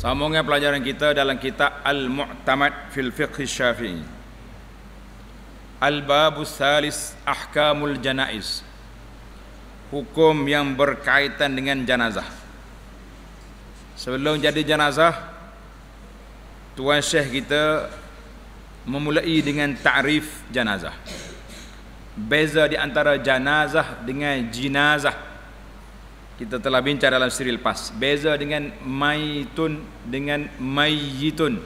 Sambungnya pelajaran kita dalam kitab Al-Mu'tamad fil Fiqh Syafi'i. Al-Bab Salis Ahkamul Janaiz. Hukum yang berkaitan dengan jenazah. Sebelum jadi jenazah, tuan syekh kita memulai dengan takrif jenazah. Beza di antara jenazah dengan jinazah kita telah bincang dalam siri lepas beza dengan maitun dengan mayyitun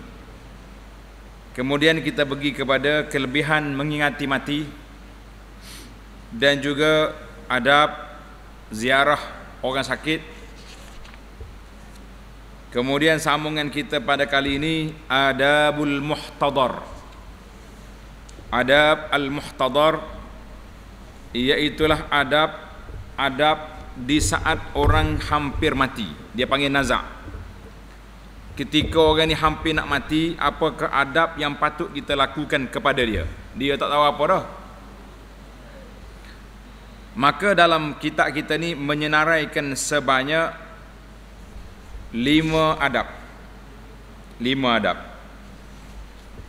kemudian kita pergi kepada kelebihan mengingati mati dan juga adab ziarah orang sakit kemudian sambungan kita pada kali ini adabul muhtadar adab al muhtadar iaitulah adab adab di saat orang hampir mati dia panggil nazak ketika orang ini hampir nak mati apa keadab yang patut kita lakukan kepada dia dia tak tahu apa dah maka dalam kitab kita ni menyenaraikan sebanyak lima adab lima adab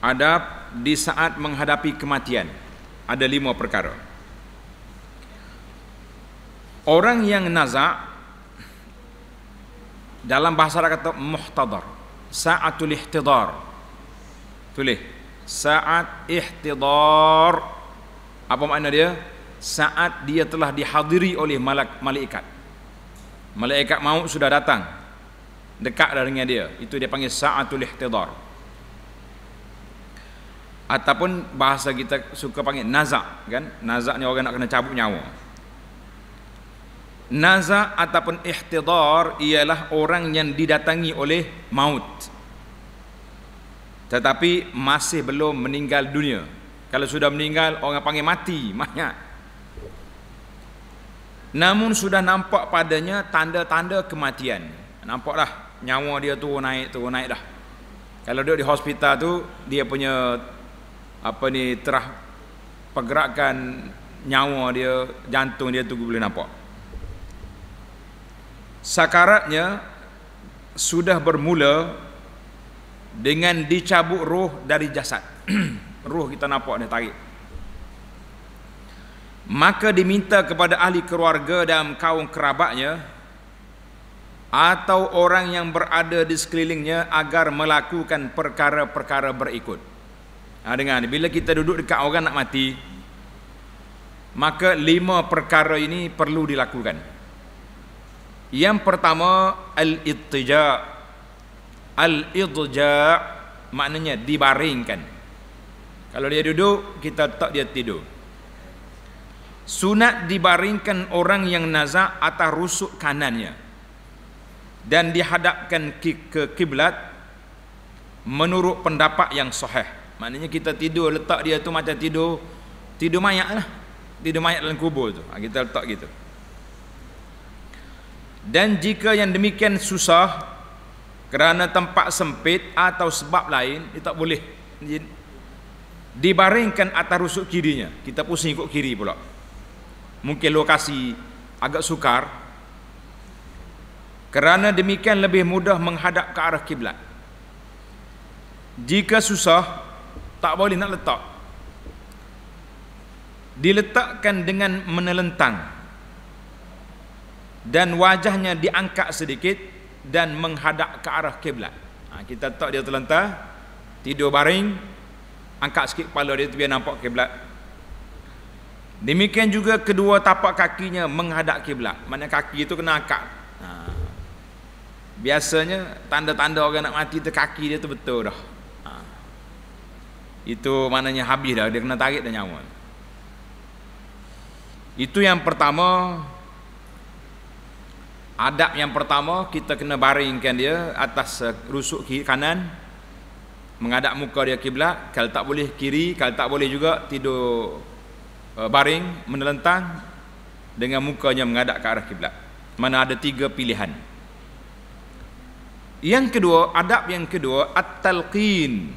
adab di saat menghadapi kematian ada lima perkara orang yang nazak dalam bahasa Arab kata muhtadar saatul ihtidar tulis saat ihtidar apa makna dia saat dia telah dihadiri oleh malaikat malaikat maut sudah datang dekat dengan dia itu dia panggil saatul ihtidar ataupun bahasa kita suka panggil nazak kan nazak ni orang nak kena cabut nyawa Naza ataupun ihtidar ialah orang yang didatangi oleh maut tetapi masih belum meninggal dunia. Kalau sudah meninggal orang panggil mati, mayat. Namun sudah nampak padanya tanda-tanda kematian. Nampaklah nyawa dia tu naik tu naik dah. Kalau dia di hospital tu dia punya apa ni terah pergerakan nyawa dia, jantung dia tu boleh nampak sakaratnya sudah bermula dengan dicabut roh dari jasad roh kita nampak dia tarik maka diminta kepada ahli keluarga dan kaum kerabatnya atau orang yang berada di sekelilingnya agar melakukan perkara-perkara berikut ha, dengar bila kita duduk dekat orang nak mati maka lima perkara ini perlu dilakukan yang pertama al-ittija. Al-idja maknanya dibaringkan. Kalau dia duduk, kita tak dia tidur. Sunat dibaringkan orang yang nazak atas rusuk kanannya dan dihadapkan ke kiblat menurut pendapat yang sahih. Maknanya kita tidur letak dia tu macam tidur tidur mayat lah. Tidur mayat dalam kubur tu. Ha, kita letak gitu. Dan jika yang demikian susah kerana tempat sempit atau sebab lain, dia tak boleh dibaringkan atas rusuk kirinya. Kita pusing ikut kiri pula. Mungkin lokasi agak sukar. Kerana demikian lebih mudah menghadap ke arah kiblat. Jika susah, tak boleh nak letak. Diletakkan dengan menelentang dan wajahnya diangkat sedikit dan menghadap ke arah kiblat. Ha, kita tak dia terlentang, tidur baring, angkat sikit kepala dia tu biar nampak kiblat. Demikian juga kedua tapak kakinya menghadap kiblat. Mana kaki itu kena angkat. Ha. Biasanya tanda-tanda orang nak mati tu kaki dia tu betul dah. Ha. Itu maknanya habis dah dia kena tarik dan nyawa. Itu yang pertama Adab yang pertama kita kena baringkan dia atas eh, rusuk kiri kanan menghadap muka dia kiblat kalau tak boleh kiri kalau tak boleh juga tidur eh, baring menelentang dengan mukanya menghadap ke arah kiblat mana ada tiga pilihan yang kedua adab yang kedua at-talqin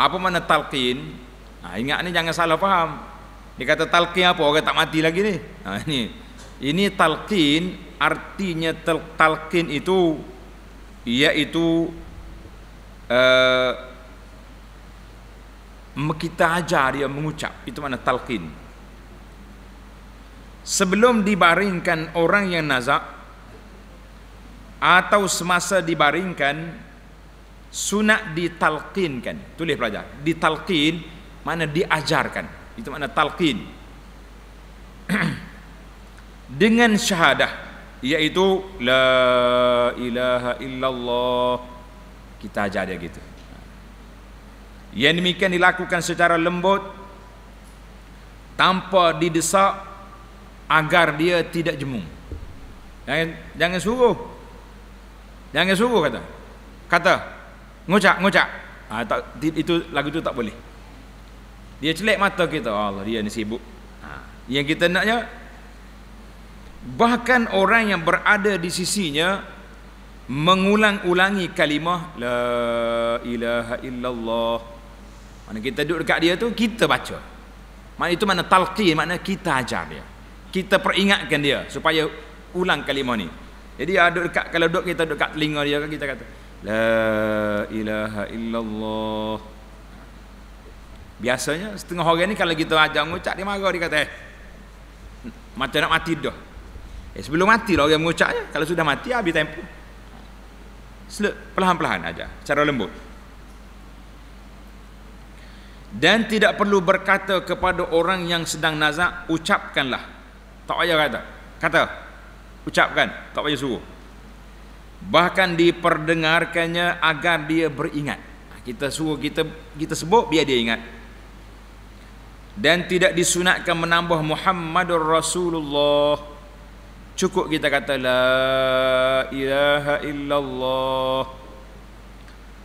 apa mana talqin ha, ingat ni jangan salah faham dia kata talqin apa orang tak mati lagi ni ha, ni ini talqin artinya tal talqin itu yaitu uh, eh, kita ajar dia mengucap itu mana talqin. Sebelum dibaringkan orang yang nazak atau semasa dibaringkan sunat ditalqinkan tulis pelajar ditalqin mana diajarkan itu mana talqin dengan syahadah iaitu la ilaha illallah kita ajar dia gitu yang demikian dilakukan secara lembut tanpa didesak agar dia tidak jemu jangan jangan suruh jangan suruh kata kata ngucak ngucak ha, ah, tak itu lagu itu tak boleh dia celik mata kita Allah dia ni sibuk ha. yang kita naknya Bahkan orang yang berada di sisinya mengulang-ulangi kalimah la ilaha illallah. Mana kita duduk dekat dia tu kita baca. Mana itu mana talqi mana kita ajar dia. Kita peringatkan dia supaya ulang kalimah ni. Jadi ada dekat kalau duduk kita duduk dekat telinga dia kan, kita kata la ilaha illallah. Biasanya setengah orang ni kalau kita ajar mengucap dia marah dia kata eh macam nak mati dah. Eh, sebelum mati lah orang mengucapnya. Kalau sudah mati, habis tempo. Pelahan-pelahan aja, cara lembut. Dan tidak perlu berkata kepada orang yang sedang nazak, ucapkanlah. Tak payah kata. Kata. Ucapkan. Tak payah suruh. Bahkan diperdengarkannya agar dia beringat. Kita suruh, kita kita sebut, biar dia ingat. Dan tidak disunatkan menambah Muhammadur Rasulullah Cukup kita kata la ilaha illallah.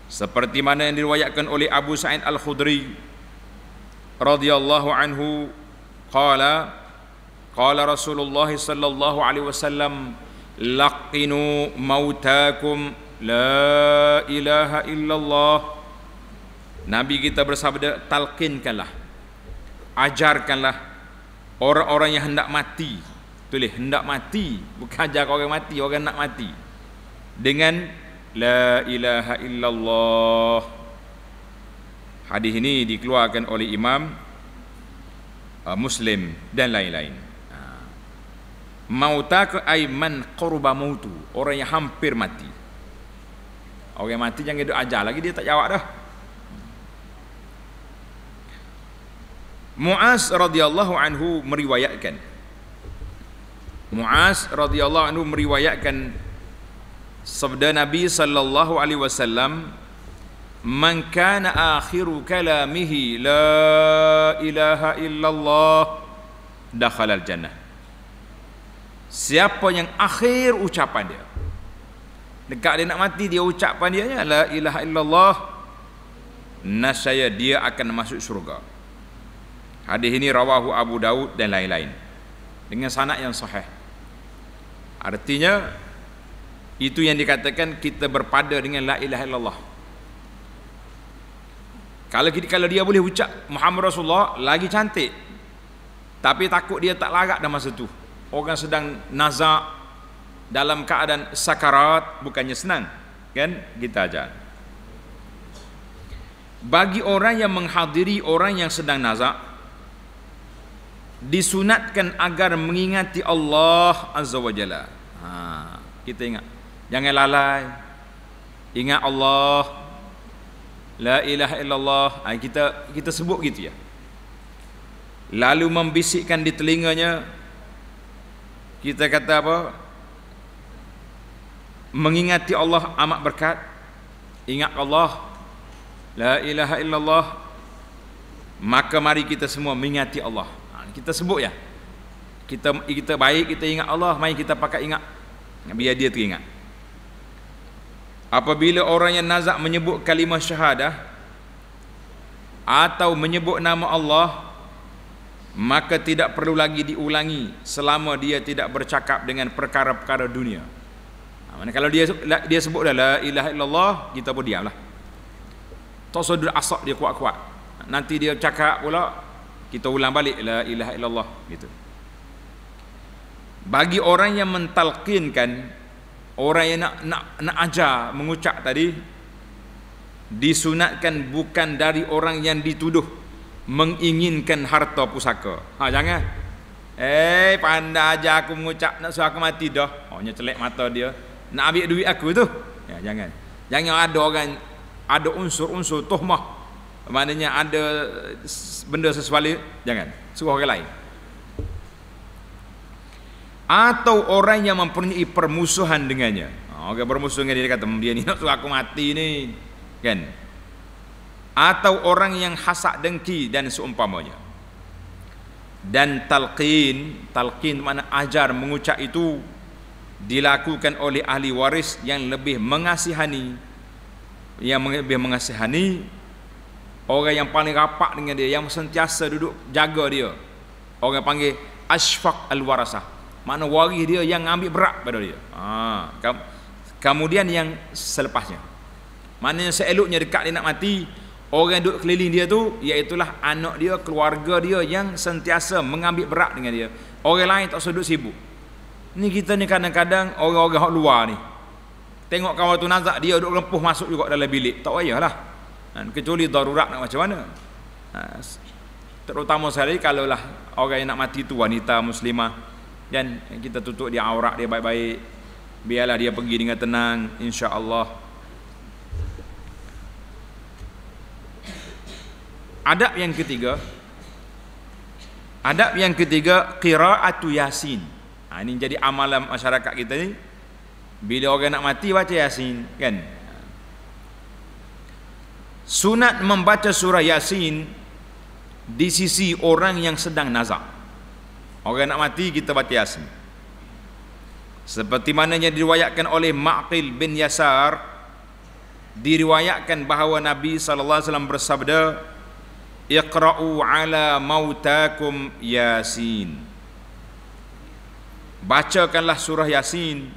Seperti mana yang diriwayatkan oleh Abu Sa'id Al-Khudri radhiyallahu anhu qala qala Rasulullah sallallahu alaihi wasallam laqinu mautakum la ilaha illallah. Nabi kita bersabda talqinkanlah ajarkanlah orang-orang yang hendak mati tulis hendak mati bukan ajak orang mati orang nak mati dengan la ilaha illallah hadis ini dikeluarkan oleh imam uh, muslim dan lain-lain ha. mauta ke aiman qurba mautu orang yang hampir mati orang yang mati jangan duk ajar lagi dia tak jawab dah Muas radhiyallahu anhu meriwayatkan Muaz radhiyallahu anhu meriwayatkan sabda Nabi sallallahu alaihi wasallam man kana akhiru kalamihi la ilaha illallah dakhala jannah siapa yang akhir ucapan dia dekat dia nak mati dia ucapan dia la ilaha illallah nasaya dia akan masuk syurga hadis ini rawahu Abu Daud dan lain-lain dengan sanad yang sahih Artinya itu yang dikatakan kita berpada dengan la ilaha illallah. Kalau kita kalau dia boleh ucap Muhammad Rasulullah lagi cantik. Tapi takut dia tak larat dalam masa tu. Orang sedang nazak dalam keadaan sakarat bukannya senang. Kan kita ajar. Bagi orang yang menghadiri orang yang sedang nazak disunatkan agar mengingati Allah Azza wa Jalla. Ha, kita ingat. Jangan lalai. Ingat Allah. La ilaha illallah. Ha, kita kita sebut gitu ya. Lalu membisikkan di telinganya kita kata apa? Mengingati Allah amat berkat. Ingat Allah. La ilaha illallah. Maka mari kita semua mengingati Allah kita sebut ya kita kita baik kita ingat Allah main kita pakai ingat biar dia teringat apabila orang yang nazak menyebut kalimah syahadah atau menyebut nama Allah maka tidak perlu lagi diulangi selama dia tidak bercakap dengan perkara-perkara dunia ha, mana kalau dia dia sebut dah la ilaha illallah kita pun diamlah tak sedut asap dia kuat-kuat nanti dia cakap pula kita ulang balik la ilaha illallah gitu bagi orang yang mentalkinkan orang yang nak nak nak ajar mengucap tadi disunatkan bukan dari orang yang dituduh menginginkan harta pusaka ha jangan eh pandai ajar aku mengucap nak suruh aku mati dah hanya oh, celik mata dia nak ambil duit aku tu ya jangan jangan ada orang ada unsur-unsur tuhmah maknanya ada benda sesuatu jangan suruh orang lain atau orang yang mempunyai permusuhan dengannya oh, orang bermusuhan dengan dia, dia kata hmm, dia ni nak suruh aku mati ni kan atau orang yang hasak dengki dan seumpamanya dan talqin talqin mana ajar mengucap itu dilakukan oleh ahli waris yang lebih mengasihani yang lebih mengasihani orang yang paling rapat dengan dia yang sentiasa duduk jaga dia orang panggil asfaq al-warasah makna waris dia yang ambil berat pada dia ha. kemudian yang selepasnya mana yang seeloknya dekat dia nak mati orang yang duduk keliling dia tu iaitulah anak dia, keluarga dia yang sentiasa mengambil berat dengan dia orang lain tak sedut sibuk ni kita ni kadang-kadang orang-orang luar ni tengok kawan tu nazak dia duduk lempuh masuk juga dalam bilik tak payahlah Ha, kecuali darurat nak macam mana ha, terutama sekali kalau lah orang yang nak mati tu wanita muslimah dan kita tutup dia aurat dia baik-baik biarlah dia pergi dengan tenang insya Allah. adab yang ketiga adab yang ketiga qiraatu yasin ha, ini jadi amalan masyarakat kita ni bila orang nak mati baca yasin kan Sunat membaca surah Yasin di sisi orang yang sedang nazak. Orang nak mati kita baca Yasin. Seperti mana yang diriwayatkan oleh Ma'qil bin Yasar diriwayatkan bahawa Nabi saw bersabda Iqra'u ala mautakum Yasin. Bacakanlah surah Yasin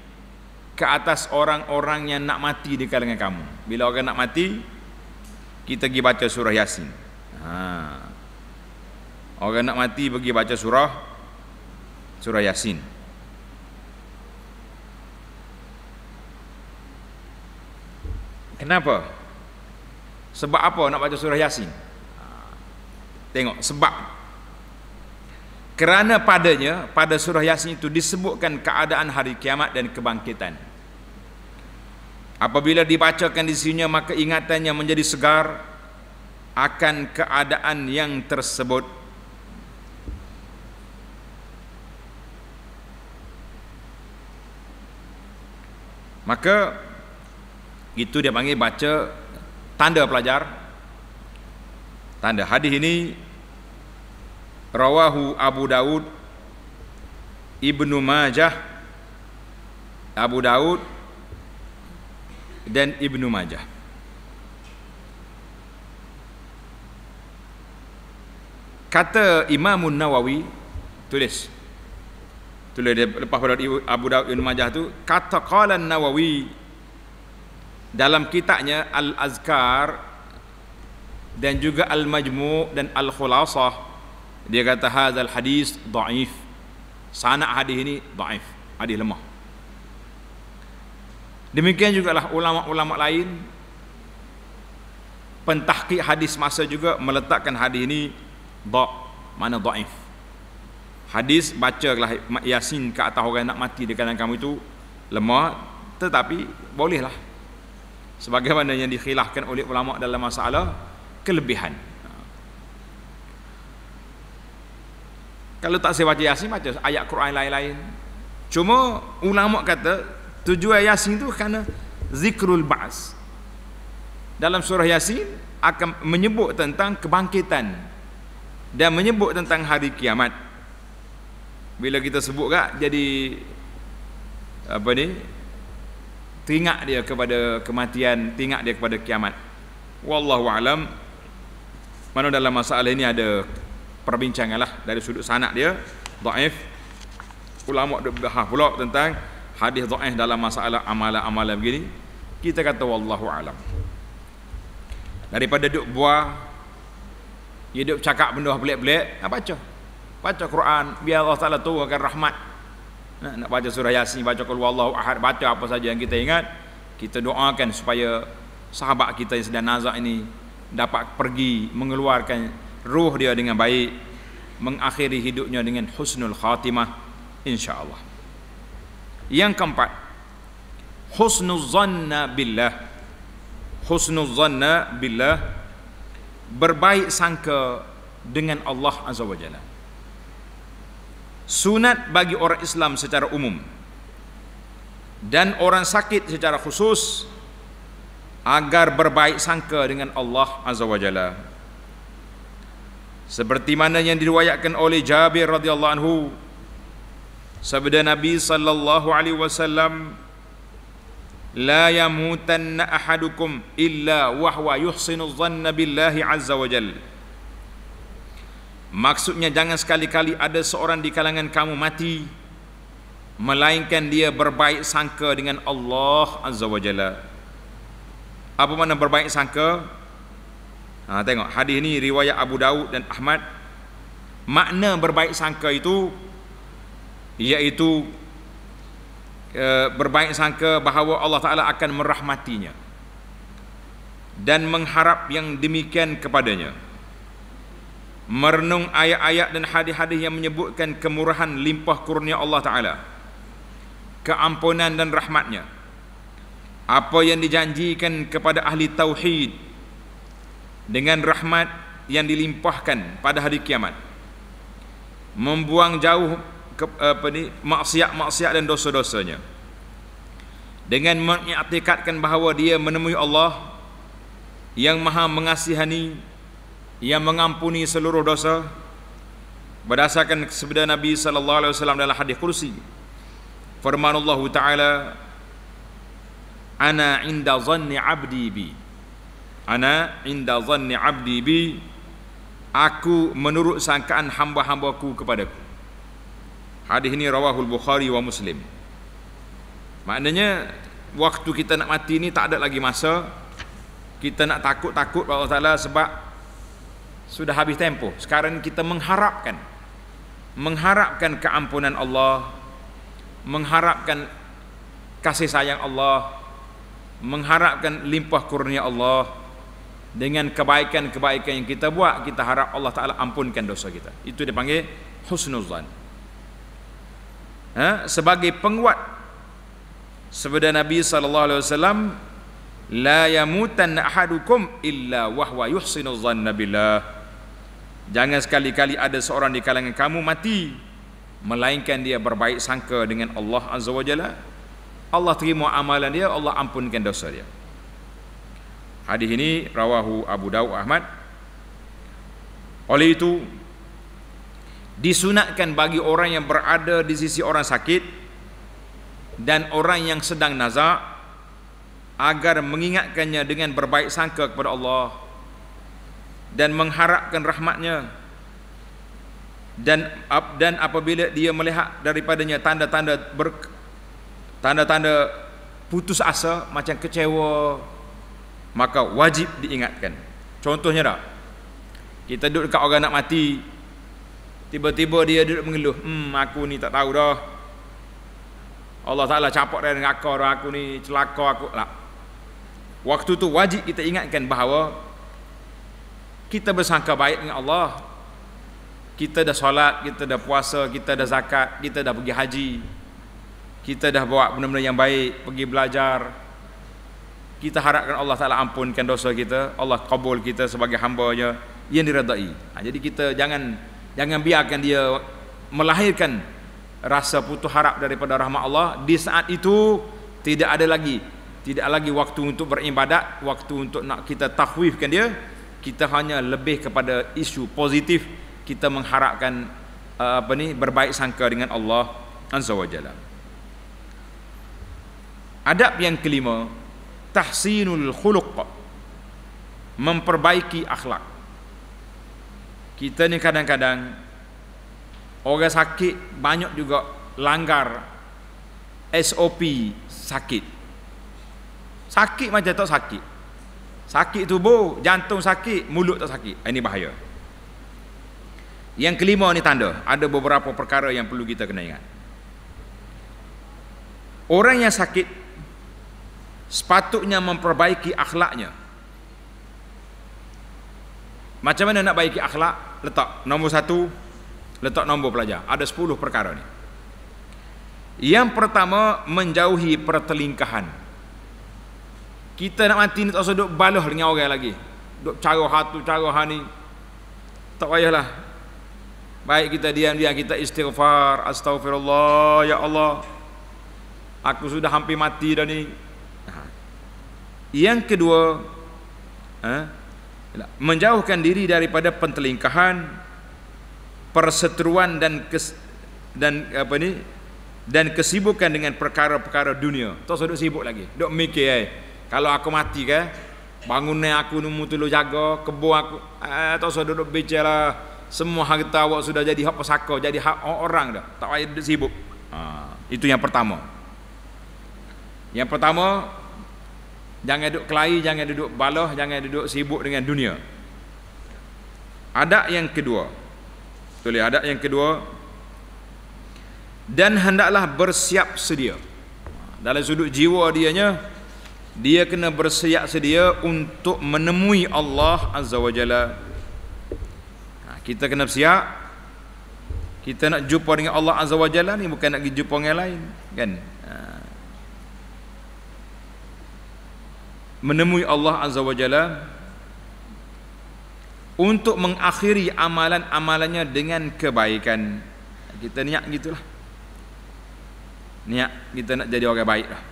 ke atas orang-orang yang nak mati di kalangan kamu. Bila orang nak mati, kita pergi baca surah Yasin. Ha. Orang nak mati pergi baca surah surah Yasin. Kenapa? Sebab apa nak baca surah Yasin? Ha. Tengok, sebab kerana padanya pada surah Yasin itu disebutkan keadaan hari kiamat dan kebangkitan. Apabila dibacakan di sini maka ingatannya menjadi segar akan keadaan yang tersebut. Maka itu dia panggil baca tanda pelajar. Tanda hadis ini rawahu Abu Daud Ibnu Majah Abu Daud dan Ibnu Majah. Kata Imam Nawawi tulis tulis dia lepas pada Abu Daud Ibnu Majah tu kata qala Nawawi dalam kitabnya Al Azkar dan juga Al Majmu' dan Al Khulasah dia kata hadis dhaif, sanad hadis ini dhaif, hadis lemah Demikian juga lah ulama-ulama lain Pentahkik hadis masa juga meletakkan hadis ini do, mana da'if Hadis baca lah Yasin ke atas orang nak mati di kalangan kamu itu Lemah Tetapi bolehlah Sebagaimana yang dikhilafkan oleh ulama dalam masalah Kelebihan Kalau tak saya baca Yasin baca ayat Quran lain-lain Cuma ulama kata tujuan Yasin tu kerana zikrul ba's. Dalam surah Yasin akan menyebut tentang kebangkitan dan menyebut tentang hari kiamat. Bila kita sebut kat jadi apa ni? Teringat dia kepada kematian, teringat dia kepada kiamat. Wallahu alam. Mana dalam masalah ini ada perbincangan lah dari sudut sanak dia, daif. Ulama dah bahas pula tentang hadis dhaif dalam masalah amalan-amalan begini kita kata wallahu alam daripada duk buah hidup cakap benda pelik-pelik nak baca baca Quran biar Allah Taala turunkan rahmat nak, nak baca surah yasin baca qul wallahu ahad baca apa saja yang kita ingat kita doakan supaya sahabat kita yang sedang nazak ini dapat pergi mengeluarkan ruh dia dengan baik mengakhiri hidupnya dengan husnul khatimah insyaallah yang keempat Husnuzanna billah zanna billah Berbaik sangka dengan Allah Azza wa Jalla Sunat bagi orang Islam secara umum Dan orang sakit secara khusus Agar berbaik sangka dengan Allah Azza wa Jalla Seperti mana yang diriwayatkan oleh Jabir radhiyallahu anhu Sabda Nabi sallallahu alaihi wasallam la yamutanna ahadukum illa wa huwa yuhsinu dhanna billahi azza wa jall. Maksudnya jangan sekali-kali ada seorang di kalangan kamu mati melainkan dia berbaik sangka dengan Allah azza wa jalla. Apa mana berbaik sangka? Ha, tengok hadis ni riwayat Abu Daud dan Ahmad. Makna berbaik sangka itu iaitu e, berbaik sangka bahawa Allah Ta'ala akan merahmatinya dan mengharap yang demikian kepadanya merenung ayat-ayat dan hadis-hadis yang menyebutkan kemurahan limpah kurnia Allah Ta'ala keampunan dan rahmatnya apa yang dijanjikan kepada ahli tauhid dengan rahmat yang dilimpahkan pada hari kiamat membuang jauh apa ni maksiat-maksiat dan dosa-dosanya dengan mengiktikadkan bahawa dia menemui Allah yang maha mengasihani yang mengampuni seluruh dosa berdasarkan sabda Nabi sallallahu alaihi wasallam dalam hadis kursi firman Allah taala ana inda zanni abdi bi ana inda zanni abdi bi aku menurut sangkaan hamba-hambaku kepadaku Hadis ini rawahul Bukhari wa Muslim. Maknanya waktu kita nak mati ni tak ada lagi masa kita nak takut-takut Allah Taala sebab sudah habis tempoh. Sekarang kita mengharapkan mengharapkan keampunan Allah, mengharapkan kasih sayang Allah, mengharapkan limpah kurnia Allah dengan kebaikan-kebaikan yang kita buat, kita harap Allah Taala ampunkan dosa kita. Itu dipanggil Husnul husnuzan ha, sebagai penguat sebenda Nabi sallallahu alaihi wasallam la yamutan ahadukum illa wa huwa yuhsinu dhanna billah jangan sekali-kali ada seorang di kalangan kamu mati melainkan dia berbaik sangka dengan Allah azza wajalla Allah terima amalan dia Allah ampunkan dosa dia hadis ini rawahu Abu Dawud Ahmad oleh itu disunatkan bagi orang yang berada di sisi orang sakit dan orang yang sedang nazak agar mengingatkannya dengan berbaik sangka kepada Allah dan mengharapkan rahmatnya dan dan apabila dia melihat daripadanya tanda-tanda ber tanda-tanda putus asa macam kecewa maka wajib diingatkan contohnya dah kita duduk dekat orang nak mati Tiba-tiba dia duduk mengeluh, hmm aku ni tak tahu dah. Allah Ta'ala capok dia dengan aku, dah. aku ni celaka aku. Lah. Waktu tu wajib kita ingatkan bahawa kita bersangka baik dengan Allah. Kita dah solat, kita dah puasa, kita dah zakat, kita dah pergi haji. Kita dah bawa benda-benda yang baik, pergi belajar. Kita harapkan Allah Ta'ala ampunkan dosa kita. Allah kabul kita sebagai hamba-Nya yang diradai. Ha, jadi kita jangan Jangan biarkan dia melahirkan rasa putus harap daripada rahmat Allah di saat itu tidak ada lagi tidak lagi waktu untuk beribadat waktu untuk nak kita tahwifkan dia kita hanya lebih kepada isu positif kita mengharapkan eh, apa ni berbaik sangka dengan Allah azza wajalla adab yang kelima tahsinul khuluq memperbaiki akhlak kita ni kadang-kadang orang sakit banyak juga langgar SOP sakit sakit macam tak sakit sakit tubuh, jantung sakit, mulut tak sakit ah, ini bahaya yang kelima ni tanda ada beberapa perkara yang perlu kita kena ingat orang yang sakit sepatutnya memperbaiki akhlaknya macam mana nak baiki akhlak? Letak nombor satu, letak nombor pelajar. Ada sepuluh perkara ni. Yang pertama, menjauhi pertelingkahan. Kita nak mati ni tak usah duduk baloh dengan orang lagi. Duduk cara hatu, cara hani. Tak payahlah. Baik kita diam-diam, kita istighfar. Astaghfirullah, ya Allah. Aku sudah hampir mati dah ni. Yang kedua, eh, menjauhkan diri daripada pentelingkahan perseteruan dan kes, dan apa ni dan kesibukan dengan perkara-perkara dunia. Tak sudah sibuk lagi. Dok mikir eh. Kalau aku mati ke, bangunnya aku nemu tu jaga, kebo aku eh tak sudah dok bicara lah. semua harta awak sudah jadi hak pesaka, jadi hak orang dah. Tak payah sibuk. Ha, itu yang pertama. Yang pertama, Jangan duduk kelahi, jangan duduk baloh, jangan duduk sibuk dengan dunia. Adab yang kedua. Betul ya, adab yang kedua. Dan hendaklah bersiap sedia. Dalam sudut jiwa dianya, dia kena bersiap sedia untuk menemui Allah Azza wa Jalla. Ha, kita kena bersiap. Kita nak jumpa dengan Allah Azza wa Jalla ni bukan nak pergi jumpa dengan lain, kan? menemui Allah Azza wa Jalla untuk mengakhiri amalan-amalannya dengan kebaikan. Kita niat gitulah. Niat kita nak jadi orang baik lah.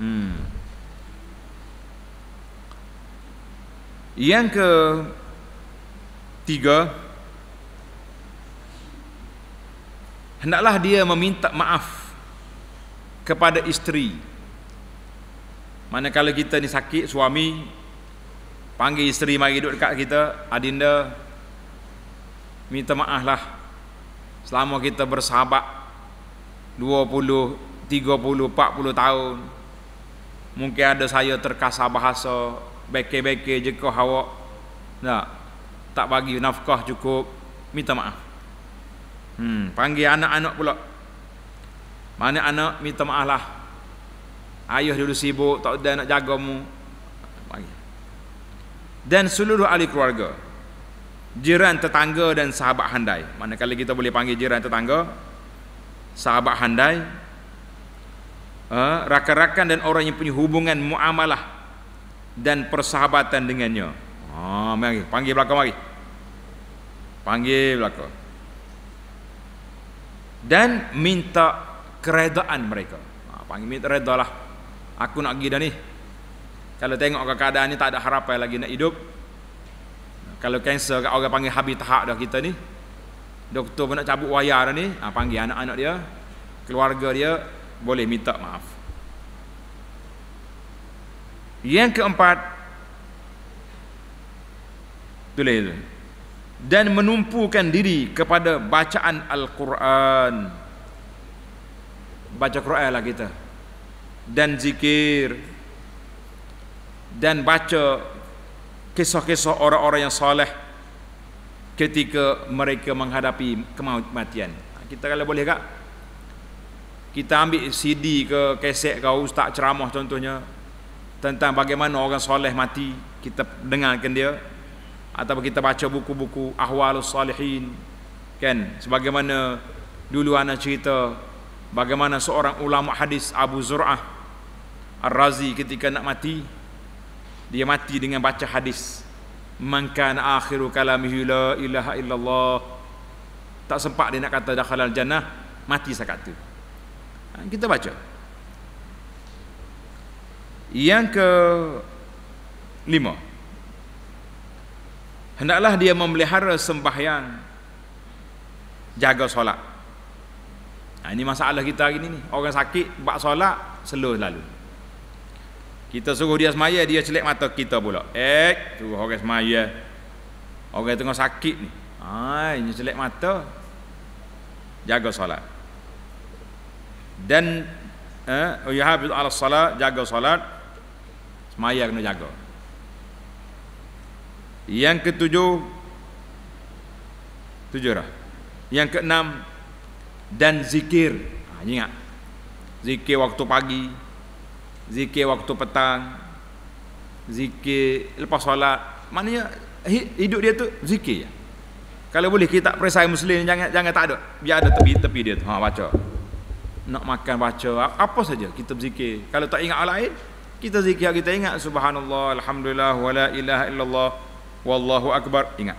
Hmm. Yang ke tiga hendaklah dia meminta maaf kepada isteri Manakala kita ni sakit suami panggil isteri mari duduk dekat kita, adinda minta maaf lah Selama kita bersahabat 20, 30, 40 tahun mungkin ada saya terkasar bahasa, beke-beke je kau awak. Tak tak bagi nafkah cukup, minta maaf. Hmm, panggil anak-anak pula. Mana anak minta maaf lah ayah dulu sibuk tak ada nak jaga mu dan seluruh ahli keluarga jiran tetangga dan sahabat handai manakala kita boleh panggil jiran tetangga sahabat handai eh, rakan-rakan dan orang yang punya hubungan muamalah dan persahabatan dengannya ha, mari, panggil belakang mari panggil belakang dan minta keredaan mereka ha, panggil minta lah aku nak pergi dah ni kalau tengok ke keadaan ni tak ada harapan lagi nak hidup kalau kanser kat orang panggil habis tahap dah kita ni doktor pun nak cabut wayar dah ni ha, panggil anak-anak dia keluarga dia boleh minta maaf yang keempat tulis itu dan menumpukan diri kepada bacaan Al-Quran baca Quran lah kita dan zikir dan baca kisah-kisah orang-orang yang soleh ketika mereka menghadapi kematian. Kita kalau boleh tak? Kita ambil CD ke keset ke ustaz ceramah contohnya tentang bagaimana orang soleh mati, kita dengarkan dia atau kita baca buku-buku Ahwalus Salihin kan sebagaimana dulu ana cerita bagaimana seorang ulama hadis Abu Zur'ah Ar-Razi ketika nak mati dia mati dengan baca hadis mankan akhiru kalamihi la ilaha illallah tak sempat dia nak kata dah halal jannah mati sekat tu ha, kita baca yang ke lima hendaklah dia memelihara sembahyang jaga solat ha, ini masalah kita hari ini orang sakit buat solat selalu lalu kita suruh dia semaya, dia celik mata kita pula. Eh, suruh orang semaya. Orang tengah sakit ni. Ah, ini celik mata. Jaga solat. Dan eh ya habis ala salat, jaga solat. Semaya kena jaga. Yang ketujuh tujuh lah. Yang keenam dan zikir. Ah, ingat. Zikir waktu pagi, zikir waktu petang zikir lepas solat maknanya hidup dia tu zikir je kalau boleh kita perisai muslim jangan jangan tak ada biar ada tepi tepi dia tu ha baca nak makan baca apa saja kita berzikir kalau tak ingat lain kita zikir kita ingat subhanallah alhamdulillah wala ilaha illallah wallahu akbar ingat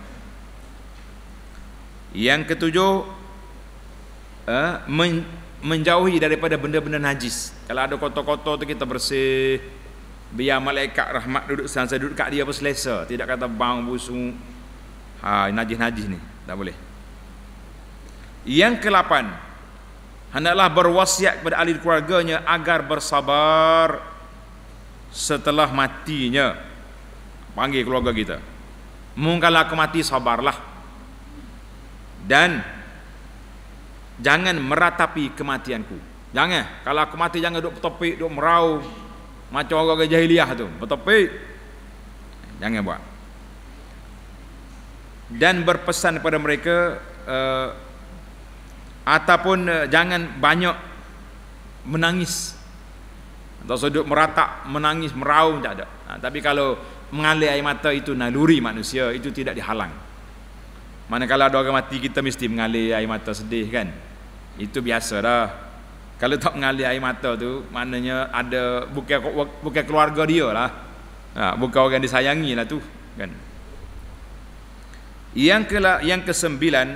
yang ketujuh eh, men, menjauhi daripada benda-benda najis. Kalau ada kotor-kotor tu kita bersih. Biar malaikat rahmat duduk sana saya duduk kat dia pun selesa. Tidak kata bang busuk. Ha najis-najis ni. Tak boleh. Yang ke-8 hendaklah berwasiat kepada ahli keluarganya agar bersabar setelah matinya. Panggil keluarga kita. Mungkinlah aku mati sabarlah. Dan jangan meratapi kematianku jangan kalau aku mati jangan duk bertopik duk merau macam orang jahiliah tu bertopik jangan buat dan berpesan kepada mereka uh, ataupun uh, jangan banyak menangis atau sedut meratap menangis merau tak ada ha, tapi kalau mengalir air mata itu naluri manusia itu tidak dihalang Manakala ada orang mati kita mesti mengalir air mata sedih kan. Itu biasa dah. Kalau tak mengalir air mata tu, maknanya ada bukan bukan keluarga dia lah. Ha, bukan orang disayangi lah tu kan. Yang ke yang kesembilan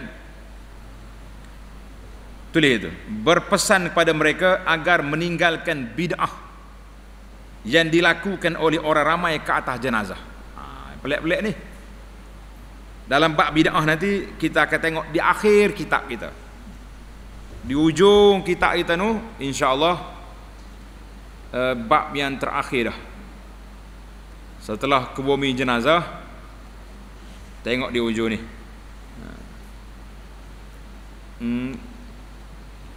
tulis itu berpesan kepada mereka agar meninggalkan bid'ah yang dilakukan oleh orang ramai ke atas jenazah. Ha, pelik-pelik ni dalam bab bid'ah nanti kita akan tengok di akhir kitab kita di ujung kitab kita nu, insyaallah uh, bab yang terakhir dah setelah kebumi jenazah tengok di ujung ni hmm.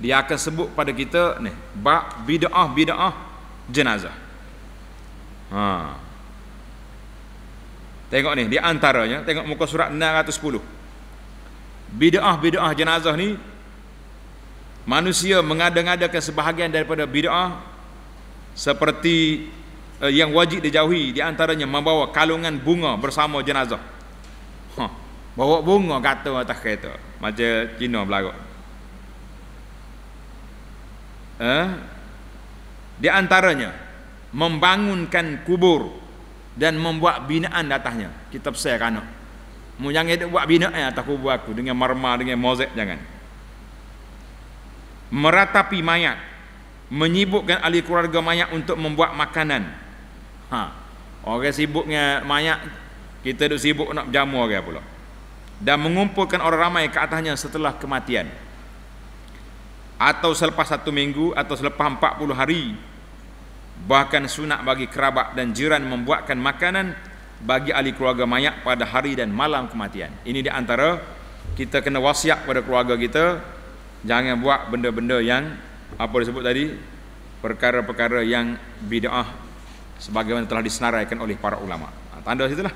dia akan sebut pada kita ni bab bid'ah bid'ah jenazah ha Tengok ni, di antaranya tengok muka surat 610. Bidaah-bidaah jenazah ni manusia mengada-ngadakan sebahagian daripada bidaah seperti eh, yang wajib dijauhi di antaranya membawa kalungan bunga bersama jenazah. Ha, bawa bunga kata atas kereta. Macam Cina belagak. Eh, di antaranya membangunkan kubur dan membuat binaan di atasnya kita besar anak mu jangan itu buat binaan atas kubur aku dengan marmar dengan mozek jangan meratapi mayat menyibukkan ahli keluarga mayat untuk membuat makanan ha orang sibuk dengan mayat kita duk sibuk nak jamu orang pula dan mengumpulkan orang ramai ke atasnya setelah kematian atau selepas satu minggu atau selepas 40 hari bahkan sunat bagi kerabat dan jiran membuatkan makanan bagi ahli keluarga mayat pada hari dan malam kematian ini di antara kita kena wasiat pada keluarga kita jangan buat benda-benda yang apa disebut tadi perkara-perkara yang bid'ah sebagaimana telah disenaraikan oleh para ulama ha, tanda situlah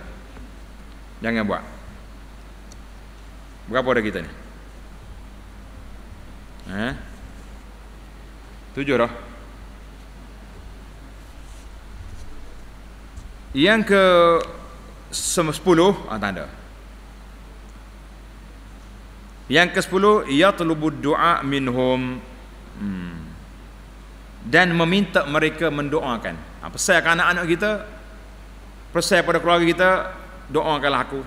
jangan buat berapa ada kita ni eh? tujuh dah Ah, Yang ke sepuluh ah, tanda. Yang ke sepuluh ia telubu doa minhum hmm. dan meminta mereka mendoakan. Ha, ah, Pesai kepada anak-anak kita, Pesai pada keluarga kita, doakanlah aku.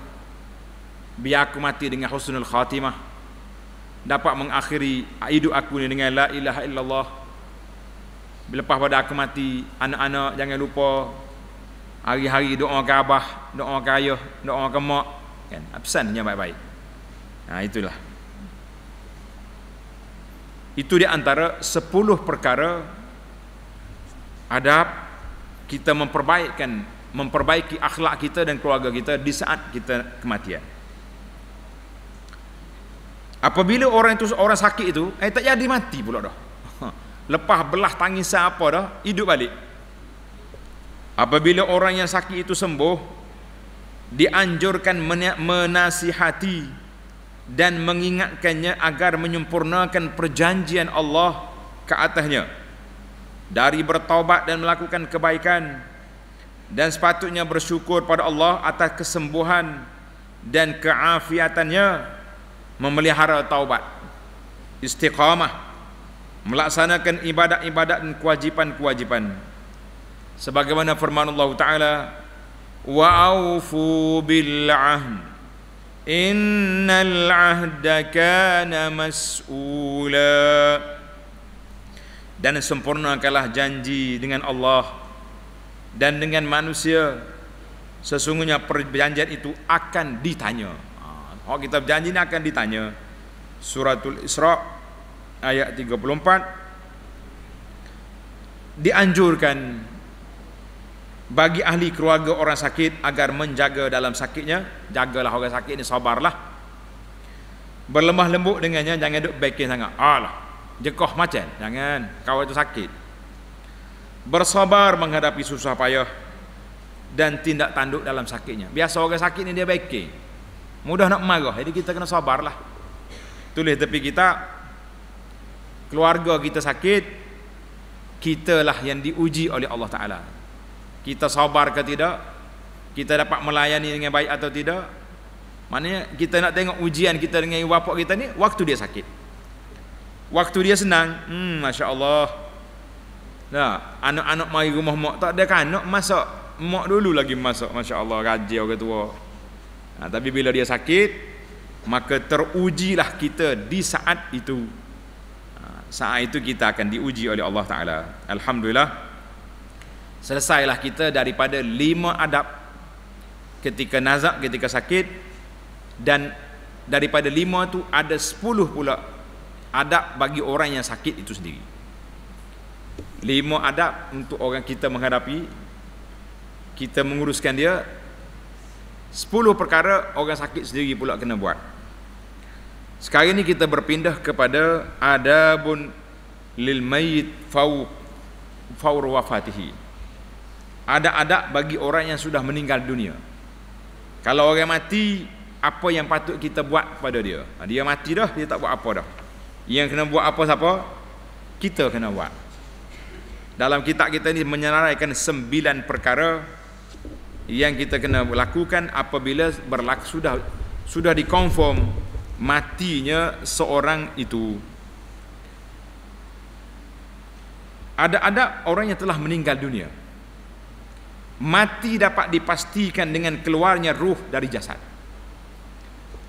Biar aku mati dengan husnul khatimah. Dapat mengakhiri hidup aku ini dengan la ilaha illallah. Lepas pada aku mati, anak-anak jangan lupa hari-hari doa ke abah, doa ke ayah, doa ke mak, kan? Absen ah, yang baik-baik. Ha, itulah. Itu di antara 10 perkara adab kita memperbaikkan memperbaiki akhlak kita dan keluarga kita di saat kita kematian. Apabila orang itu orang sakit itu, eh tak jadi mati pula dah. Lepas belah tangisan apa dah, hidup balik. Apabila orang yang sakit itu sembuh dianjurkan menasihati dan mengingatkannya agar menyempurnakan perjanjian Allah ke atasnya dari bertaubat dan melakukan kebaikan dan sepatutnya bersyukur pada Allah atas kesembuhan dan keafiatannya memelihara taubat istiqamah melaksanakan ibadat-ibadat dan kewajipan-kewajipan kewajipan kewajipan sebagaimana firman Allah taala wa aufu bil ahd innal ahda kana mas'ula dan sempurnakanlah janji dengan Allah dan dengan manusia sesungguhnya perjanjian itu akan ditanya ha, oh kita berjanji ini akan ditanya suratul isra ayat 34 dianjurkan bagi ahli keluarga orang sakit agar menjaga dalam sakitnya jagalah orang sakit ni sabarlah berlemah lembut dengannya jangan duk baikin sangat alah jekoh macam jangan kau itu sakit bersabar menghadapi susah payah dan tindak tanduk dalam sakitnya biasa orang sakit ni dia baikin, mudah nak marah jadi kita kena sabarlah tulis tepi kita keluarga kita sakit kitalah yang diuji oleh Allah Ta'ala kita sabar ke tidak kita dapat melayani dengan baik atau tidak maknanya kita nak tengok ujian kita dengan ibu bapa kita ni waktu dia sakit waktu dia senang hmm masya Allah nah, anak-anak mari rumah mak tak ada kan anak masak mak dulu lagi masak masya Allah raja orang tua nah, tapi bila dia sakit maka terujilah kita di saat itu saat itu kita akan diuji oleh Allah Ta'ala Alhamdulillah selesailah kita daripada lima adab ketika nazak ketika sakit dan daripada lima tu ada sepuluh pula adab bagi orang yang sakit itu sendiri lima adab untuk orang kita menghadapi kita menguruskan dia sepuluh perkara orang sakit sendiri pula kena buat sekarang ini kita berpindah kepada adabun lil mayit faw, faw wafatihi ada adab bagi orang yang sudah meninggal dunia. Kalau orang mati, apa yang patut kita buat pada dia? Ha, dia mati dah, dia tak buat apa dah. Yang kena buat apa siapa? Kita kena buat. Dalam kitab kita ini menyenaraikan sembilan perkara yang kita kena lakukan apabila berlaku sudah sudah dikonfirm matinya seorang itu. Ada-ada orang yang telah meninggal dunia mati dapat dipastikan dengan keluarnya ruh dari jasad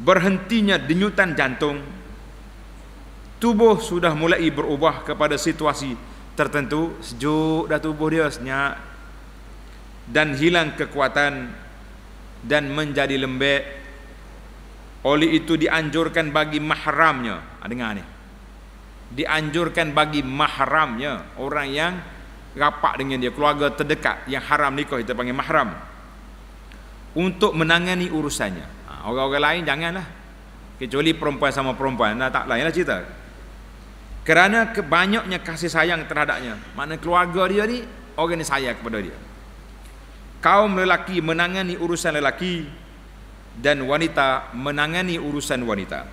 berhentinya denyutan jantung tubuh sudah mulai berubah kepada situasi tertentu sejuk dah tubuh dia senyap dan hilang kekuatan dan menjadi lembek oleh itu dianjurkan bagi mahramnya ha, dengar ni dianjurkan bagi mahramnya orang yang rapat dengan dia keluarga terdekat yang haram nikah kita panggil mahram untuk menangani urusannya ha, orang-orang lain janganlah kecuali perempuan sama perempuan nah, tak lainlah cerita kerana banyaknya kasih sayang terhadapnya mana keluarga dia ni orang yang sayang kepada dia kaum lelaki menangani urusan lelaki dan wanita menangani urusan wanita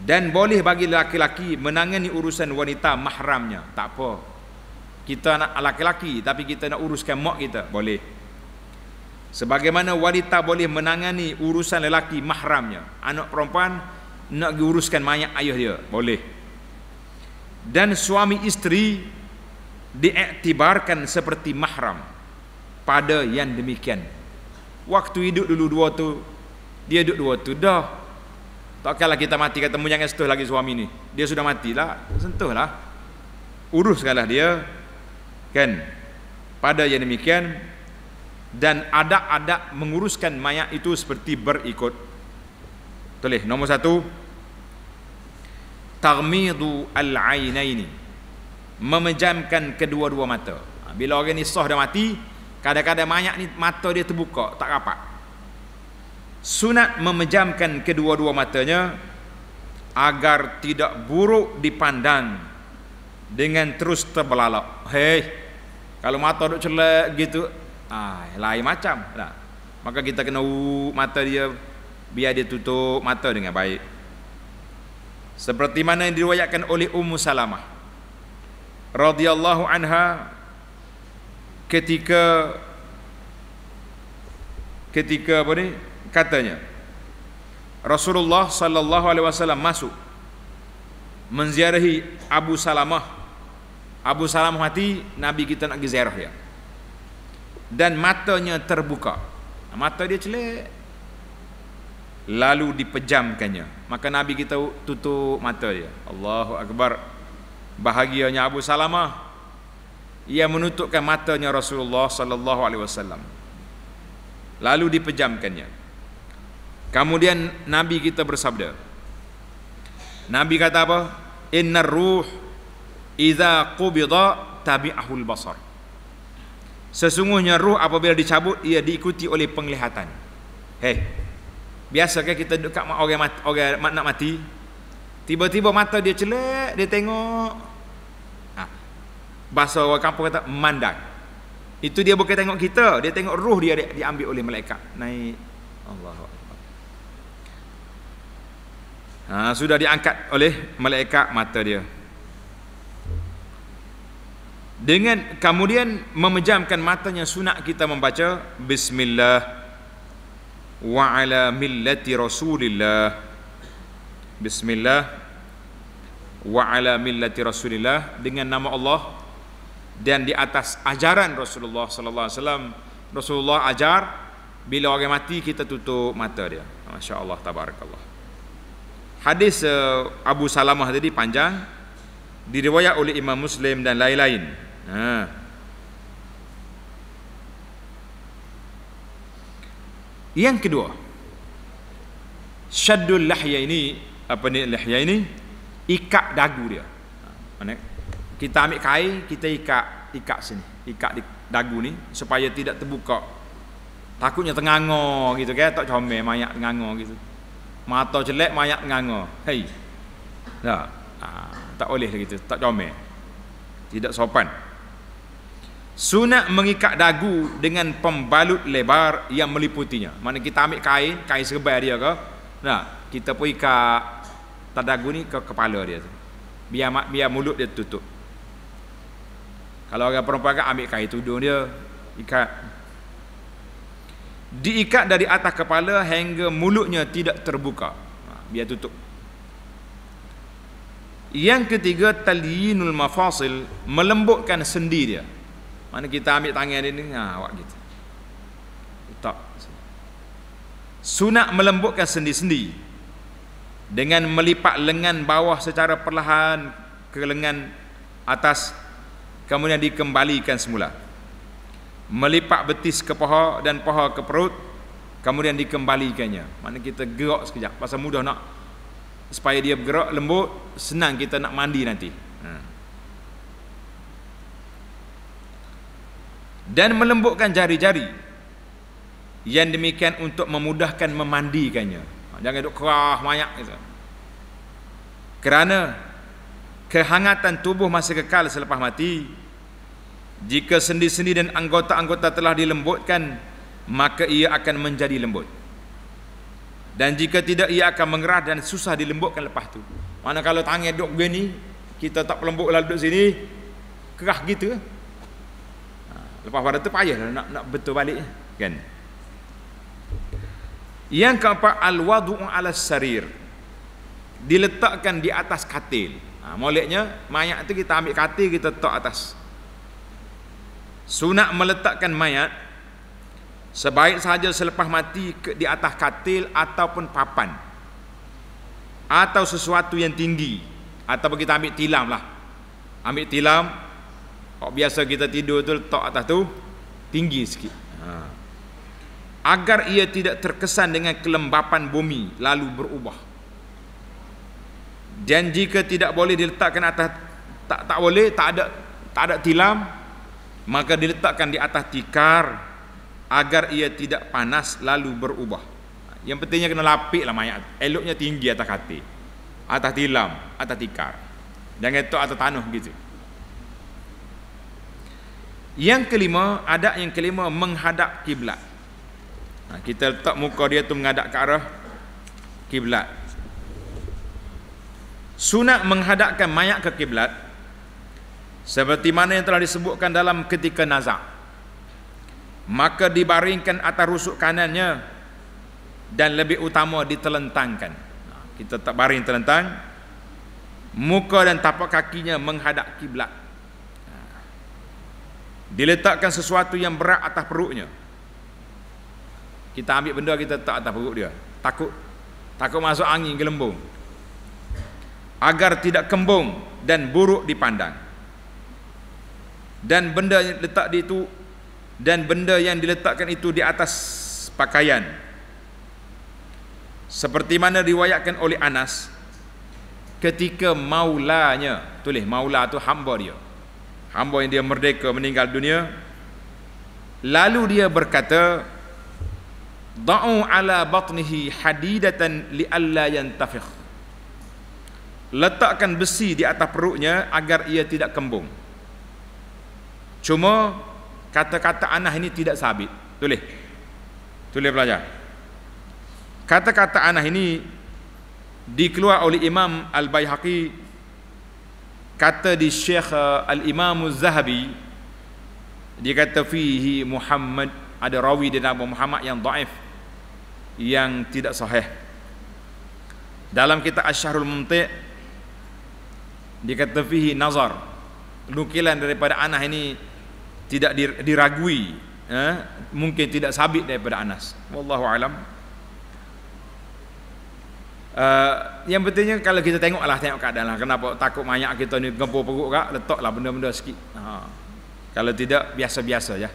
dan boleh bagi lelaki-lelaki menangani urusan wanita mahramnya tak apa kita nak laki-laki tapi kita nak uruskan mak kita boleh sebagaimana wanita boleh menangani urusan lelaki mahramnya anak perempuan nak uruskan mayat ayah dia boleh dan suami isteri diiktibarkan seperti mahram pada yang demikian waktu hidup dulu dua tu dia duduk dua tu dah tak kala kita mati kata mu jangan sentuh lagi suami ni dia sudah matilah sentuhlah uruskanlah dia kan pada yang demikian dan adat-adat menguruskan mayat itu seperti berikut tulis nombor satu tagmidu al-ainaini memejamkan kedua-dua mata ha, bila orang ni sah dah mati kadang-kadang mayat ni mata dia terbuka tak rapat sunat memejamkan kedua-dua matanya agar tidak buruk dipandang dengan terus terbelalak. Hei, kalau mata duk celak gitu, ah, lain macam. Nah, maka kita kena uuk mata dia biar dia tutup mata dengan baik. Seperti mana yang diriwayatkan oleh Ummu Salamah radhiyallahu anha ketika ketika apa ni katanya Rasulullah sallallahu alaihi wasallam masuk menziarahi Abu Salamah Abu Salam hati Nabi kita nak pergi ziarah dia dan matanya terbuka mata dia celik lalu dipejamkannya maka Nabi kita tutup mata dia Allahu Akbar bahagianya Abu Salamah ia menutupkan matanya Rasulullah sallallahu alaihi wasallam lalu dipejamkannya kemudian Nabi kita bersabda Nabi kata apa innar ruh idza qubida tabi'ahul basar sesungguhnya ruh apabila dicabut ia diikuti oleh penglihatan hei biasa ke kita duduk kat orang mati, orang nak mati tiba-tiba mata dia celek, dia tengok ha. bahasa orang kampung kata mandang itu dia bukan tengok kita dia tengok ruh dia diambil oleh malaikat naik Allahu Ha, sudah diangkat oleh malaikat mata dia dengan kemudian memejamkan matanya sunat kita membaca bismillah wa ala millati rasulillah bismillah wa ala millati rasulillah dengan nama Allah dan di atas ajaran Rasulullah sallallahu alaihi wasallam Rasulullah ajar bila orang mati kita tutup mata dia masya tabarakallah hadis eh, Abu Salamah tadi panjang diriwayat oleh Imam Muslim dan lain-lain Ha. Yang kedua Syaddul lahya ini Apa ni lahya ini Ikat dagu dia ha, Kita ambil kain Kita ikat Ikat sini Ikat di dagu ni Supaya tidak terbuka Takutnya tengango gitu kan Tak comel mayat tengango gitu Mata jelek mayat tengango Hei Tak, ha, tak boleh lagi tu Tak comel Tidak sopan Sunat mengikat dagu dengan pembalut lebar yang meliputinya. Mana kita ambil kain, kain serba dia ke. Nah, kita pun ikat tak dagu ni ke kepala dia tu. Biar biar mulut dia tutup. Kalau orang perempuan kan ambil kain tudung dia, ikat diikat dari atas kepala hingga mulutnya tidak terbuka. Ha, biar tutup. Yang ketiga talyinul mafasil melembutkan sendi dia. Mana kita ambil tangan ini? ni? Ha, awak kita. Tak. Sunat melembutkan sendi-sendi dengan melipat lengan bawah secara perlahan ke lengan atas kemudian dikembalikan semula. Melipat betis ke paha dan paha ke perut kemudian dikembalikannya. Mana kita gerak sekejap pasal mudah nak supaya dia bergerak lembut senang kita nak mandi nanti. Hmm. dan melembutkan jari-jari yang demikian untuk memudahkan memandikannya jangan duduk kerah mayat gitu. kerana kehangatan tubuh masih kekal selepas mati jika sendi-sendi dan anggota-anggota telah dilembutkan maka ia akan menjadi lembut dan jika tidak ia akan mengerah dan susah dilembutkan lepas tu mana kalau tangan duduk begini kita tak pelembut lalu duduk sini kerah gitu Lepas pada tu payahlah nak nak betul balik kan. Yang keempat al-wadu'u 'ala sarir. Diletakkan di atas katil. Ha, moleknya mayat tu kita ambil katil kita letak atas. Sunat meletakkan mayat sebaik saja selepas mati ke, di atas katil ataupun papan atau sesuatu yang tinggi atau kita ambil tilam lah ambil tilam kalau oh, biasa kita tidur tu letak atas tu tinggi sikit. Ha. Agar ia tidak terkesan dengan kelembapan bumi lalu berubah. Dan jika tidak boleh diletakkan atas tak tak boleh, tak ada tak ada tilam, maka diletakkan di atas tikar agar ia tidak panas lalu berubah. Yang pentingnya kena lapik lah mayat. Eloknya tinggi atas katil. Atas tilam, atas tikar. Jangan letak atas tanah gitu. Yang kelima, adab yang kelima menghadap kiblat. Ha, kita letak muka dia tu menghadap ke arah kiblat. Sunat menghadapkan mayat ke kiblat seperti mana yang telah disebutkan dalam ketika nazak. Maka dibaringkan atas rusuk kanannya dan lebih utama ditelentangkan. Ha, kita tak baring telentang. Muka dan tapak kakinya menghadap kiblat diletakkan sesuatu yang berat atas perutnya kita ambil benda kita letak atas perut dia takut takut masuk angin gelembung agar tidak kembung dan buruk dipandang dan benda yang letak di itu dan benda yang diletakkan itu di atas pakaian seperti mana riwayatkan oleh Anas ketika maulanya tulis maula tu hamba dia hamba yang dia merdeka meninggal dunia lalu dia berkata da'u ala batnihi hadidatan li alla yantafikh letakkan besi di atas perutnya agar ia tidak kembung cuma kata-kata anah ini tidak sabit tulis tulis pelajar kata-kata anah ini dikeluar oleh Imam Al-Bayhaqi kata di Syekh uh, Al-Imam Az-Zahabi dia kata fihi Muhammad ada rawi dia nama Muhammad yang dhaif yang tidak sahih dalam kitab Asy-Syahrul Mumti' dia kata fihi nazar nukilan daripada Anas ini tidak diragui eh? mungkin tidak sabit daripada Anas wallahu alam Eh, yang pentingnya kalau kita tengoklah tengok keadaan lah kenapa takut mayat kita ni gempur perut kak lah benda-benda sikit ha. kalau tidak biasa-biasa ya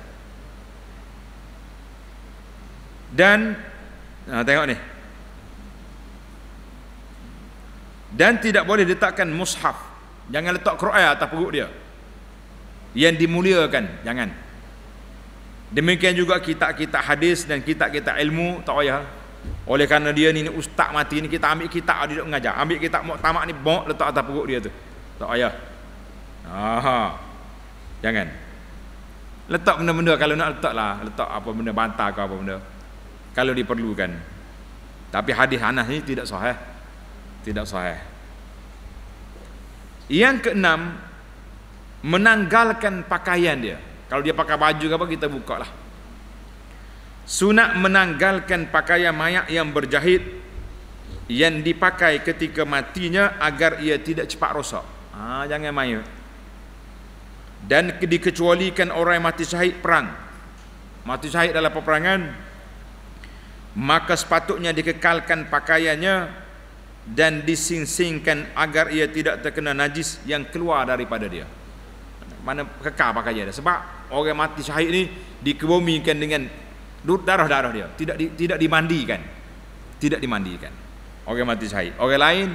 dan ha, tengok ni dan tidak boleh letakkan mushaf jangan letak Quran atas perut dia yang dimuliakan jangan demikian juga kitab-kitab hadis dan kitab-kitab ilmu tak payah oleh kerana dia ni, ni ustaz mati ni kita ambil kitab dia duk mengajar. Ambil kitab tamak ni bok letak atas perut dia tu. Tak ayah. Aha. Jangan. Letak benda-benda kalau nak letak lah letak apa benda bantal ke apa benda. Kalau diperlukan. Tapi hadis Anas ni tidak sahih. Tidak sahih. Yang keenam menanggalkan pakaian dia. Kalau dia pakai baju ke apa kita buka lah sunat menanggalkan pakaian mayat yang berjahit yang dipakai ketika matinya agar ia tidak cepat rosak ha, jangan mayu dan dikecualikan orang yang mati syahid perang mati syahid dalam peperangan maka sepatutnya dikekalkan pakaiannya dan disingsingkan agar ia tidak terkena najis yang keluar daripada dia mana kekal pakaiannya? sebab orang mati syahid ini dikebumikan dengan darah-darah dia tidak di, tidak dimandikan. Tidak dimandikan. Orang mati syahid. Orang lain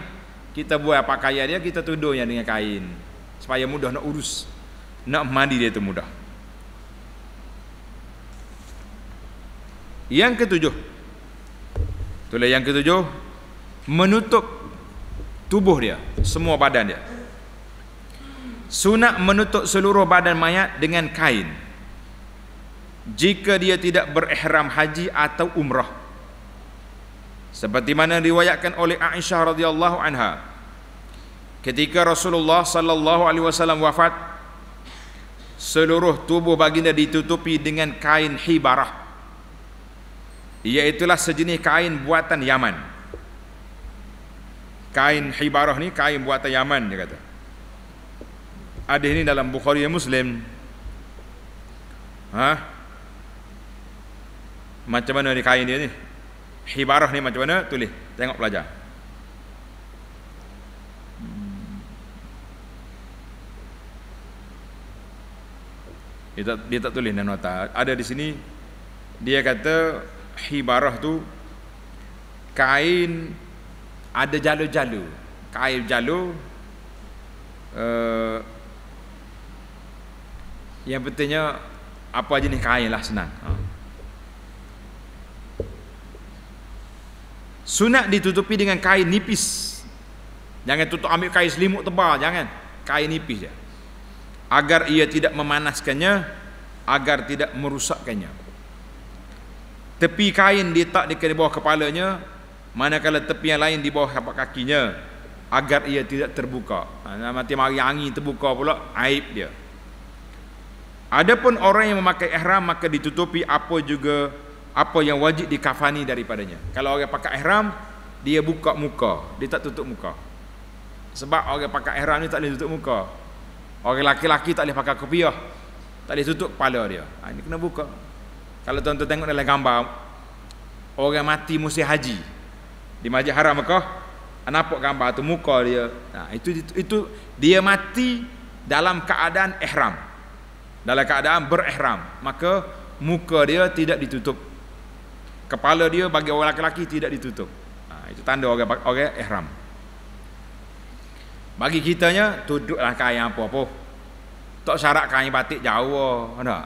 kita buat apa kaya dia kita tudungnya dengan kain supaya mudah nak urus. Nak mandi dia itu mudah. Yang ketujuh. Itulah yang ketujuh menutup tubuh dia, semua badan dia. Sunat menutup seluruh badan mayat dengan kain jika dia tidak berihram haji atau umrah sebagaimana riwayatkan oleh Aisyah radhiyallahu anha ketika Rasulullah sallallahu alaihi wasallam wafat seluruh tubuh baginda ditutupi dengan kain hibarah iaitulah sejenis kain buatan Yaman kain hibarah ni kain buatan Yaman dia kata ada ini dalam Bukhari Muslim ha macam mana dia kain dia ni hibarah ni macam mana tulis tengok pelajar hmm. dia tak, dia tak tulis nota ada di sini dia kata hibarah tu kain ada jalu-jalu kain jalu uh, yang pentingnya apa jenis kain lah senang Uh. sunat ditutupi dengan kain nipis jangan tutup ambil kain selimut tebal jangan kain nipis je agar ia tidak memanaskannya agar tidak merusakkannya tepi kain tak di bawah kepalanya manakala tepi yang lain di bawah tapak kakinya agar ia tidak terbuka ha, mati mari angin terbuka pula aib dia Adapun orang yang memakai ihram maka ditutupi apa juga apa yang wajib dikafani daripadanya. Kalau orang pakai ihram, dia buka muka, dia tak tutup muka. Sebab orang pakai ihram ni tak boleh tutup muka. Orang laki-laki tak boleh pakai kopiah. Tak boleh tutup kepala dia. Ha, ini kena buka. Kalau tuan-tuan tengok dalam gambar, orang mati musim haji di Masjid Haram Mekah, ha, nampak gambar tu muka dia. Ha, itu, itu itu dia mati dalam keadaan ihram. Dalam keadaan berihram, maka muka dia tidak ditutup kepala dia bagi orang lelaki tidak ditutup ha, itu tanda orang orang ihram bagi kitanya tuduklah kain apa-apa tak syarat kain batik Jawa nak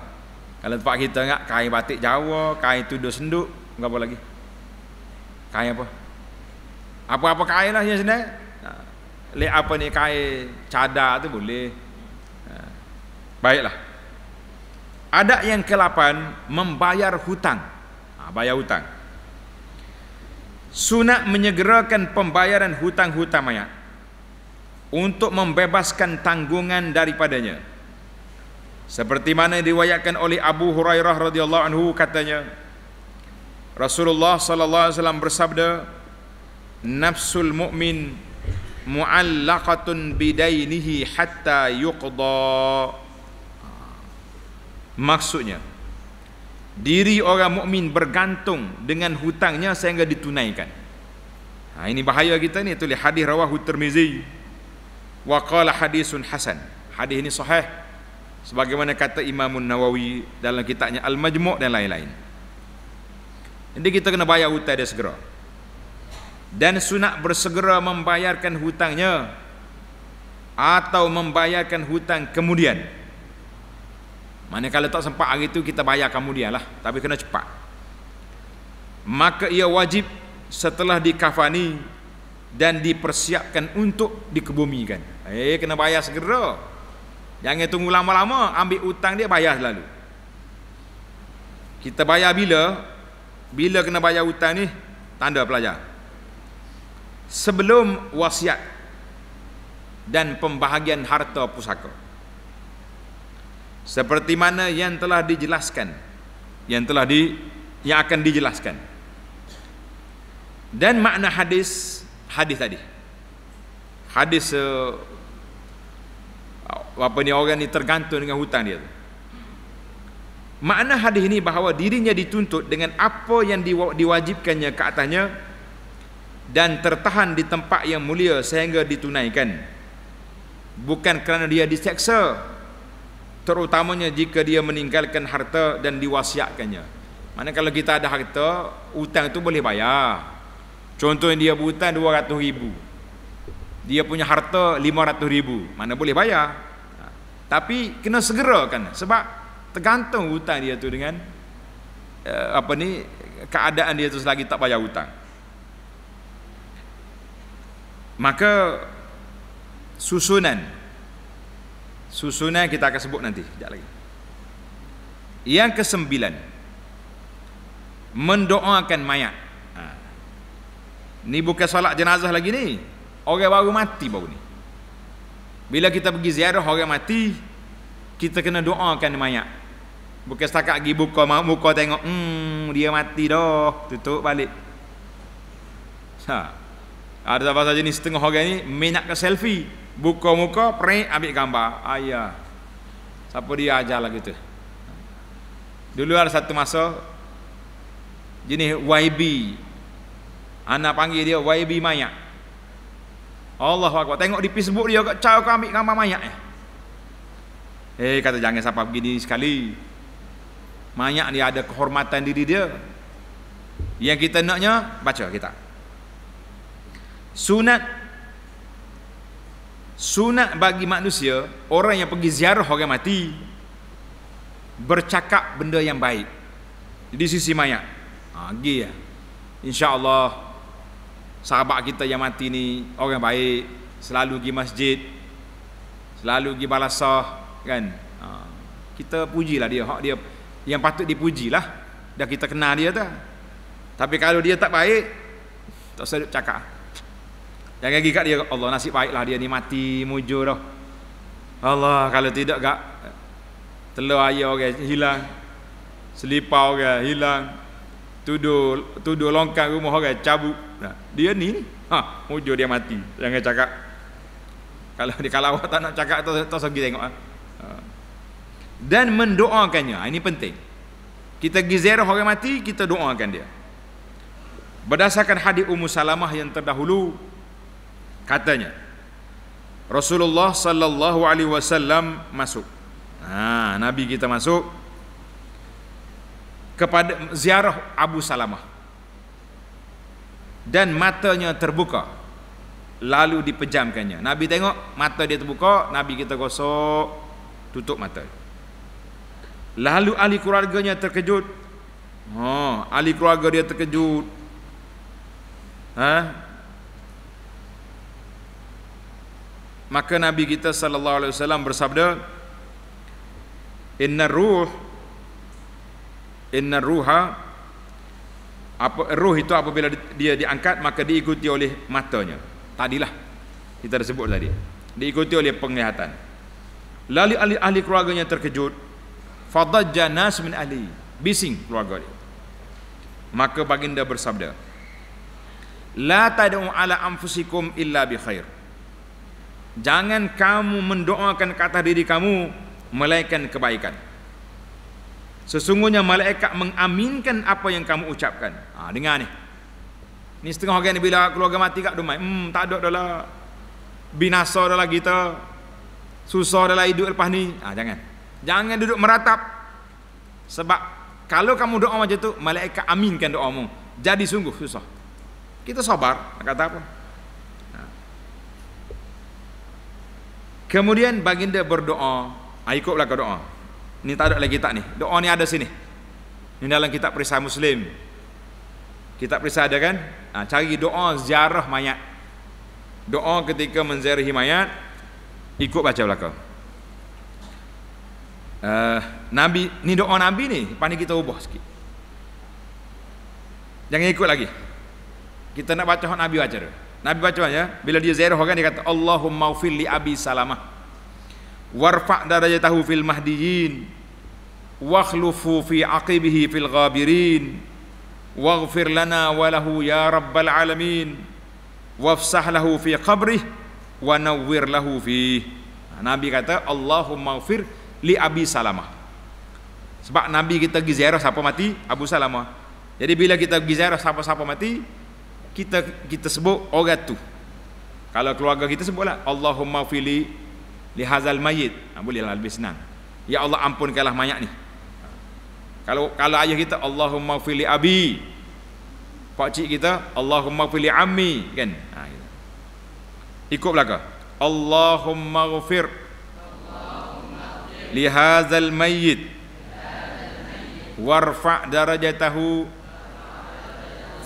kalau tempat kita ingat kain batik Jawa kain tudung senduk apa lagi kain apa apa-apa kain lah yang senang ha, Lek apa ni kain cadar tu boleh ha, Baiklah Adat yang ke-8 Membayar hutang bayar hutang sunat menyegerakan pembayaran hutang-hutang mayat untuk membebaskan tanggungan daripadanya seperti mana diriwayatkan oleh Abu Hurairah radhiyallahu anhu katanya Rasulullah sallallahu alaihi wasallam bersabda nafsul mu'min mu'allaqatun bidainihi hatta yuqda ah. maksudnya diri orang mukmin bergantung dengan hutangnya sehingga ditunaikan. Ha, ini bahaya kita ni tulis hadis rawah Tirmizi. Wa qala hadisun hasan. Hadis ini sahih sebagaimana kata Imam Nawawi dalam kitabnya Al Majmu' dan lain-lain. Jadi kita kena bayar hutang dia segera. Dan sunat bersegera membayarkan hutangnya atau membayarkan hutang kemudian. Mana kalau tak sempat hari itu kita bayar kamu dia lah, tapi kena cepat. Maka ia wajib setelah dikafani dan dipersiapkan untuk dikebumikan. Eh kena bayar segera. Jangan tunggu lama-lama, ambil hutang dia bayar selalu. Kita bayar bila? Bila kena bayar hutang ni? Tanda pelajar. Sebelum wasiat dan pembahagian harta pusaka seperti mana yang telah dijelaskan yang telah di yang akan dijelaskan dan makna hadis hadis tadi hadis uh, apa ni orang ni tergantung dengan hutang dia tu. makna hadis ini bahawa dirinya dituntut dengan apa yang diwajibkannya ke atasnya dan tertahan di tempat yang mulia sehingga ditunaikan bukan kerana dia diseksa terutamanya jika dia meninggalkan harta dan diwasiatkannya mana kalau kita ada harta hutang itu boleh bayar contohnya dia berhutang 200 ribu dia punya harta 500 ribu mana boleh bayar ha. tapi kena segera kan sebab tergantung hutang dia tu dengan eh, apa ni keadaan dia tu selagi tak bayar hutang maka susunan Susunan kita akan sebut nanti sekejap lagi. Yang kesembilan mendoakan mayat. Ha. Ni bukan solat jenazah lagi ni. Orang baru mati baru ni. Bila kita pergi ziarah orang mati, kita kena doakan mayat. Bukan setakat pergi buka muka tengok, hmm dia mati dah, tutup balik. Ha. Ada bahasa jenis setengah orang ni minat ke selfie buka muka perik ambil gambar ayah siapa dia ajar lagi tu dulu ada satu masa jenis YB anak panggil dia YB mayat Allah wakwa tengok di Facebook dia kat cau kami gambar mayat eh hey, eh, kata jangan siapa begini sekali mayat ni ada kehormatan diri dia yang kita naknya baca kita sunat sunat bagi manusia orang yang pergi ziarah orang mati bercakap benda yang baik di sisi mayat ha gih ya. insyaallah sahabat kita yang mati ni orang baik selalu pergi masjid selalu pergi balasah kan ha, kita pujilah dia hak dia yang patut dipujilah dah kita kenal dia tu tapi kalau dia tak baik tak usah cakap yang lagi kat dia Allah nasib baiklah dia ni mati mujur dah. Allah kalau tidak gak telur ayam orang okay, hilang. Selipar orang okay, hilang. Tuduh tuduh longkang rumah orang okay, cabut. Nah, dia ni ni. Ha, mujur dia mati. Jangan cakap. Kalau dia kalau tak nak cakap tu tak sogi tengok ah. Ha. Dan mendoakannya. Ha, ini penting. Kita gizerah orang mati, kita doakan dia. Berdasarkan hadis Ummu Salamah yang terdahulu, katanya Rasulullah sallallahu alaihi wasallam masuk. Nah, ha, nabi kita masuk kepada ziarah Abu Salamah. Dan matanya terbuka lalu dipejamkannya. Nabi tengok mata dia terbuka, nabi kita gosok tutup mata. Lalu ahli keluarganya terkejut. Ha, ahli keluarga dia terkejut. Ha, maka nabi kita sallallahu alaihi wasallam bersabda Inna ruh Inna ruha apa ruh itu apabila dia diangkat maka diikuti oleh matanya tadilah kita dah sebut tadi diikuti oleh penglihatan Lali ahli, ahli keluarganya terkejut fadajja nas min ahli bising keluarga dia maka baginda bersabda la tad'u ala anfusikum illa bi khair Jangan kamu mendoakan kata diri kamu Melainkan kebaikan Sesungguhnya malaikat mengaminkan apa yang kamu ucapkan ha, Dengar ni Ni setengah orang ni bila keluarga mati kat rumah Hmm tak ada dah lah. Binasa dah lah kita Susah dah lah hidup lepas ni ha, Jangan Jangan duduk meratap Sebab Kalau kamu doa macam tu Malaikat aminkan doamu Jadi sungguh susah Kita sabar Nak kata apa Kemudian baginda berdoa. Ha, ah, ikutlah kau doa. Ini tak ada lagi tak ni. Doa ni ada sini. Ini dalam kitab perisai Muslim. Kitab perisai ada kan? Ha, cari doa ziarah mayat. Doa ketika menziarahi mayat. Ikut baca belakang. Uh, Nabi, ni doa Nabi ni. Pani kita ubah sikit. Jangan ikut lagi. Kita nak baca hak Nabi baca dulu. Nabi baca ya, bila dia ziarah orang dia kata Allahumma ufil li Abi Salamah warfa' darajatahu fil mahdiyyin wakhlufu fi aqibihi fil ghabirin waghfir lana wa lahu ya rabbal alamin wa wafsah lahu fi qabrih wa nawwir lahu fi Nabi kata Allahumma ufir li Abi Salamah sebab Nabi kita pergi ziarah siapa mati Abu Salamah jadi bila kita pergi ziarah siapa-siapa mati kita kita sebut orang tu kalau keluarga kita sebutlah Allahumma fili li hazal mayyit ha, bolehlah lebih senang ya Allah ampunkanlah mayat ni kalau kalau ayah kita Allahumma fili abi pak cik kita Allahumma fili ammi kan ha, gitu. ikut belaka Allahumma ghafir li hazal mayyit warfa darajatahu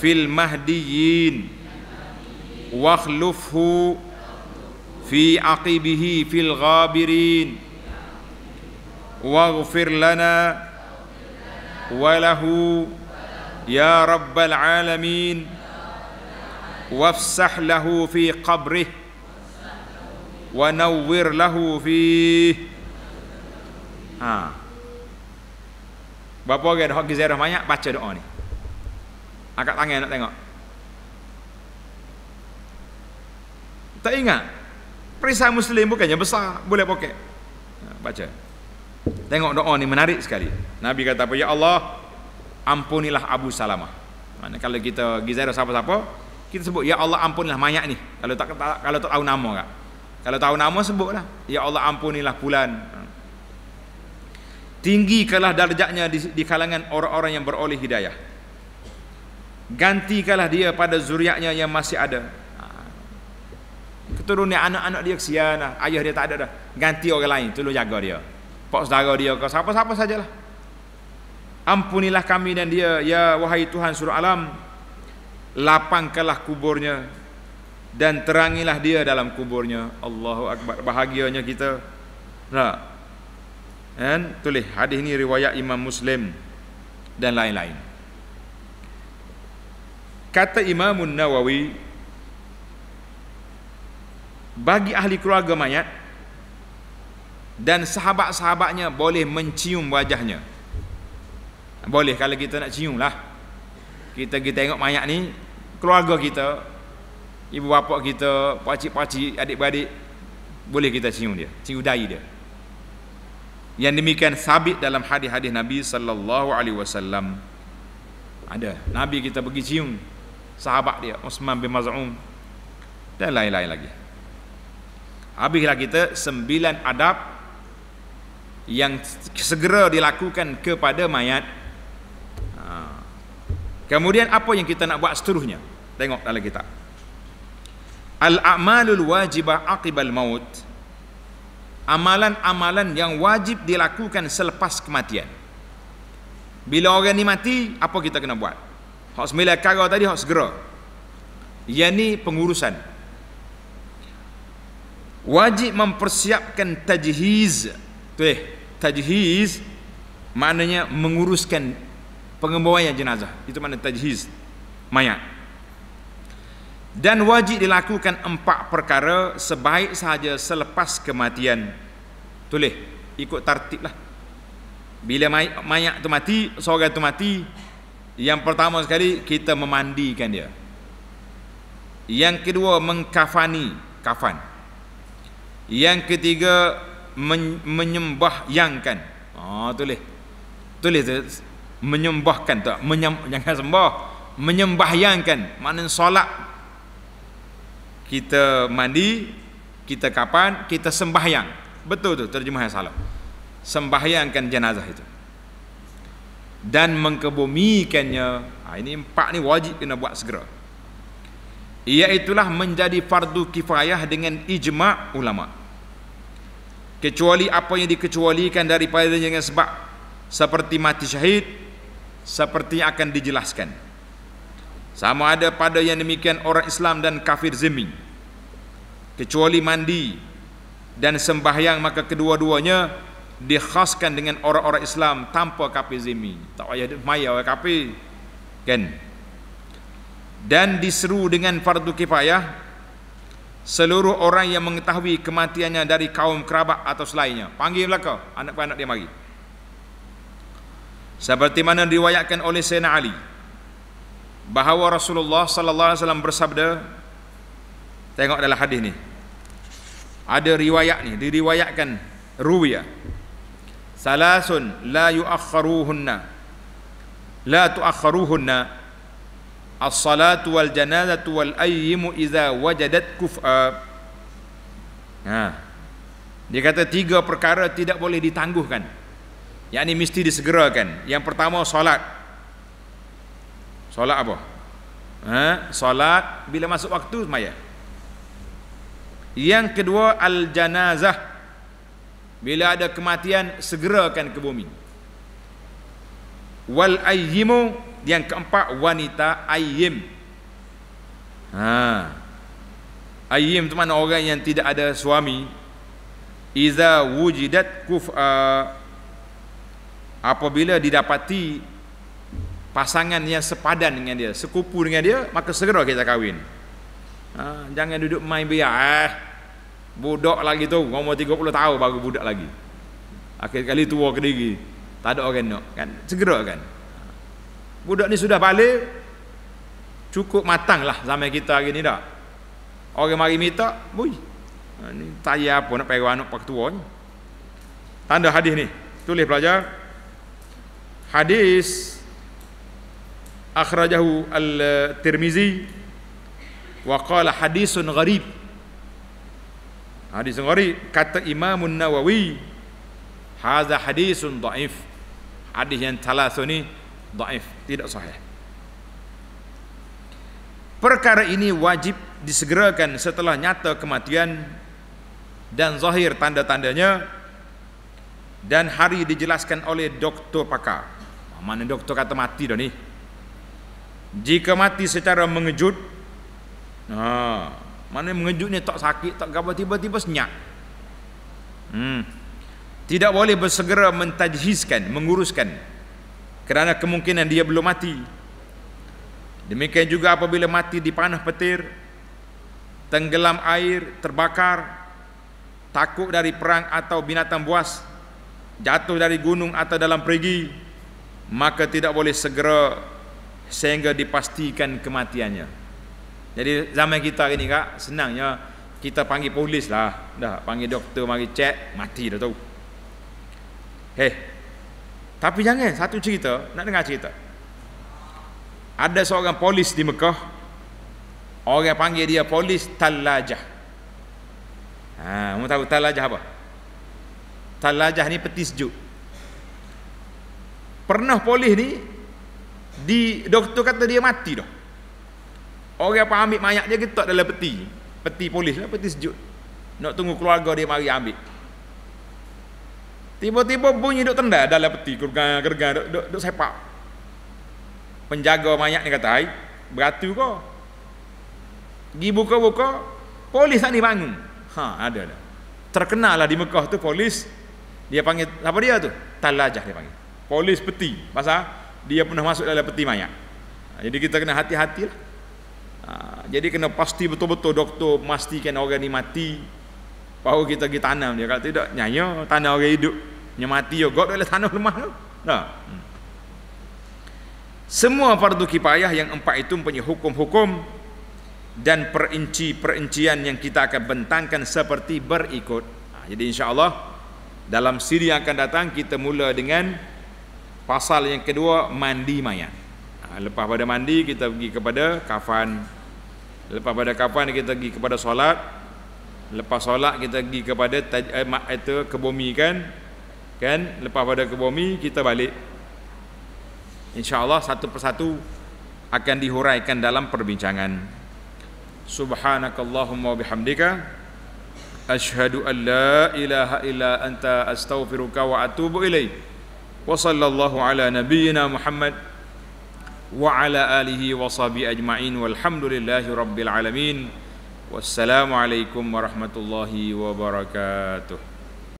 في المهديين واخلفه في عقبه في الغابرين واغفر لنا وله يا رب العالمين وافسح له في قبره ونور له فيه ha. Berapa orang hak gizai banyak baca doa ni. Angkat tangan nak tengok. Tak ingat? Perisai Muslim bukannya besar, boleh pokok. Ha, baca. Tengok doa ni menarik sekali. Nabi kata apa? Ya Allah, ampunilah Abu Salamah. Mana kalau kita gizara siapa-siapa, kita sebut ya Allah ampunilah mayat ni. Kalau tak, kalau tak tahu nama kak. Kalau tahu nama sebutlah. Ya Allah ampunilah bulan. Ha. Tinggikanlah darjatnya di, di kalangan orang-orang yang beroleh hidayah gantikanlah dia pada zuriatnya yang masih ada ha. keturunan anak-anak dia kesian lah. ayah dia tak ada dah ganti orang lain tolong jaga dia pak saudara dia ke siapa-siapa sajalah ampunilah kami dan dia ya wahai Tuhan suruh alam lapangkanlah kuburnya dan terangilah dia dalam kuburnya Allahu Akbar bahagianya kita nah kan tulis hadis ini riwayat Imam Muslim dan lain-lain kata Imam Nawawi bagi ahli keluarga mayat dan sahabat-sahabatnya boleh mencium wajahnya boleh kalau kita nak cium lah kita kita tengok mayat ni keluarga kita ibu bapa kita paci-paci, adik-beradik boleh kita cium dia cium dai dia yang demikian sabit dalam hadis-hadis Nabi sallallahu alaihi wasallam ada nabi kita pergi cium sahabat dia Uthman bin Maz'um dan lain-lain lagi habislah kita sembilan adab yang segera dilakukan kepada mayat ha. kemudian apa yang kita nak buat seterusnya tengok dalam kitab al-a'malul wajibah aqibal maut amalan-amalan yang wajib dilakukan selepas kematian bila orang ni mati apa kita kena buat Hak semila kara tadi hak segera. Yang ni pengurusan. Wajib mempersiapkan tajhiz. Tu eh, tajhiz maknanya menguruskan pengembawaan jenazah. Itu mana tajhiz mayat. Dan wajib dilakukan empat perkara sebaik sahaja selepas kematian. Tulis, ikut tartib lah. Bila mayat, mayat tu mati, seorang tu mati, yang pertama sekali kita memandikan dia. Yang kedua mengkafani kafan. Yang ketiga men menyembah yangkan. Ah ha, oh, tulis. Tulis tu menyembahkan tak Menyem jangan sembah menyembahyangkan maknanya solat kita mandi kita kapan kita sembahyang betul tu terjemahan salah sembahyangkan jenazah itu dan mengkebumikannya. Ha, ini empat ni wajib kena buat segera. Iaitulah menjadi fardu kifayah dengan ijma' ulama' kecuali apa yang dikecualikan daripada yang sebab seperti mati syahid seperti yang akan dijelaskan sama ada pada yang demikian orang Islam dan kafir zimmi kecuali mandi dan sembahyang maka kedua-duanya dikhaskan dengan orang-orang Islam tanpa kafir zimmi. Tak payah maya, orang kafir. Kan? Dan diseru dengan fardu kifayah seluruh orang yang mengetahui kematiannya dari kaum kerabat atau selainnya. Panggil belaka anak-anak dia mari. Seperti mana diriwayatkan oleh Sayyidina Ali bahawa Rasulullah sallallahu alaihi wasallam bersabda Tengok dalam hadis ni. Ada riwayat ni diriwayatkan ruwiyah salasun la yuakhiruhunna la tuakhiruhunna as-salatu wal janazatu wal ayyimu idza wajadat kuf'a ha dia kata tiga perkara tidak boleh ditangguhkan Yang ini mesti disegerakan yang pertama solat solat apa ha solat bila masuk waktu semaya yang kedua al janazah bila ada kematian segerakan ke bumi. Wal ayyimu yang keempat wanita ayyim. Ha. Ayyim tu mana orang yang tidak ada suami. Iza wujidat kuf apabila didapati pasangan yang sepadan dengan dia, sekupu dengan dia, maka segera kita kahwin. Ha, jangan duduk main biar. Eh. Budak lagi tu umur 30 tahun baru budak lagi. Akhir kali tua ke diri. Tak ada orang nak kan. Segera kan. Budak ni sudah balik cukup matang lah zaman kita hari ni dah. Orang mari minta, bui. Ini ha, tayar apa nak pergi anak pak tua ni. Tanda hadis ni. Tulis pelajar. Hadis akhrajahu al-Tirmizi wa qala hadisun gharib Hadis Bukhari kata Imam Nawawi Haza hadisun da'if Hadis yang telah ini da'if Tidak sahih Perkara ini wajib disegerakan setelah nyata kematian Dan zahir tanda-tandanya Dan hari dijelaskan oleh doktor pakar ah, Mana doktor kata mati dah ni Jika mati secara mengejut nah. Mana mengejut ni tak sakit tak apa tiba-tiba senyap. Hmm. Tidak boleh bersegera mentajhiskan, menguruskan kerana kemungkinan dia belum mati. Demikian juga apabila mati di panah petir, tenggelam air, terbakar, takut dari perang atau binatang buas, jatuh dari gunung atau dalam perigi, maka tidak boleh segera sehingga dipastikan kematiannya. Jadi zaman kita hari ni kak senangnya kita panggil polis lah. Dah panggil doktor mari cek mati dah tu. Hei. Tapi jangan satu cerita nak dengar cerita. Ada seorang polis di Mekah. Orang panggil dia polis talajah. Ha, mau tahu talajah apa? Talajah ni peti sejuk. Pernah polis ni di doktor kata dia mati dah. Orang apa ambil mayat dia getok dalam peti. Peti polis lah, peti sejuk. Nak tunggu keluarga dia mari ambil. Tiba-tiba bunyi duk tendal dalam peti, gergang-gergang, duk, duk, duk sepak. Penjaga mayat ni kata, hai, beratu kau. Gi buka-buka, polis tak ni bangun. Ha, ada ada. Terkenal lah di Mekah tu polis, dia panggil, apa dia tu? Talajah dia panggil. Polis peti, pasal dia pernah masuk dalam peti mayat. Ha, jadi kita kena hati hati lah. Ha, jadi kena pasti betul-betul doktor pastikan orang ni mati baru kita pergi tanam dia kalau tidak nyanyo tanam orang hidup nya mati yo oh god dalam tanah lemah tu nah ha. hmm. semua fardu kifayah yang empat itu punya hukum-hukum dan perinci-perincian yang kita akan bentangkan seperti berikut ha, jadi insyaallah dalam siri yang akan datang kita mula dengan pasal yang kedua mandi mayat ha, lepas pada mandi kita pergi kepada kafan Lepas pada kapan kita pergi kepada solat. Lepas solat kita pergi kepada eh, mak itu kebumi kan? Kan? Lepas pada kebumi kita balik. Insya-Allah satu persatu akan dihuraikan dalam perbincangan. Subhanakallahumma bihamdika ashhadu an la ilaha illa anta astaghfiruka wa atubu ilaik. Wa sallallahu ala nabiyyina Muhammad wa ala alihi wa sahbi ajma'in walhamdulillahi rabbil alamin wassalamu alaikum warahmatullahi wabarakatuh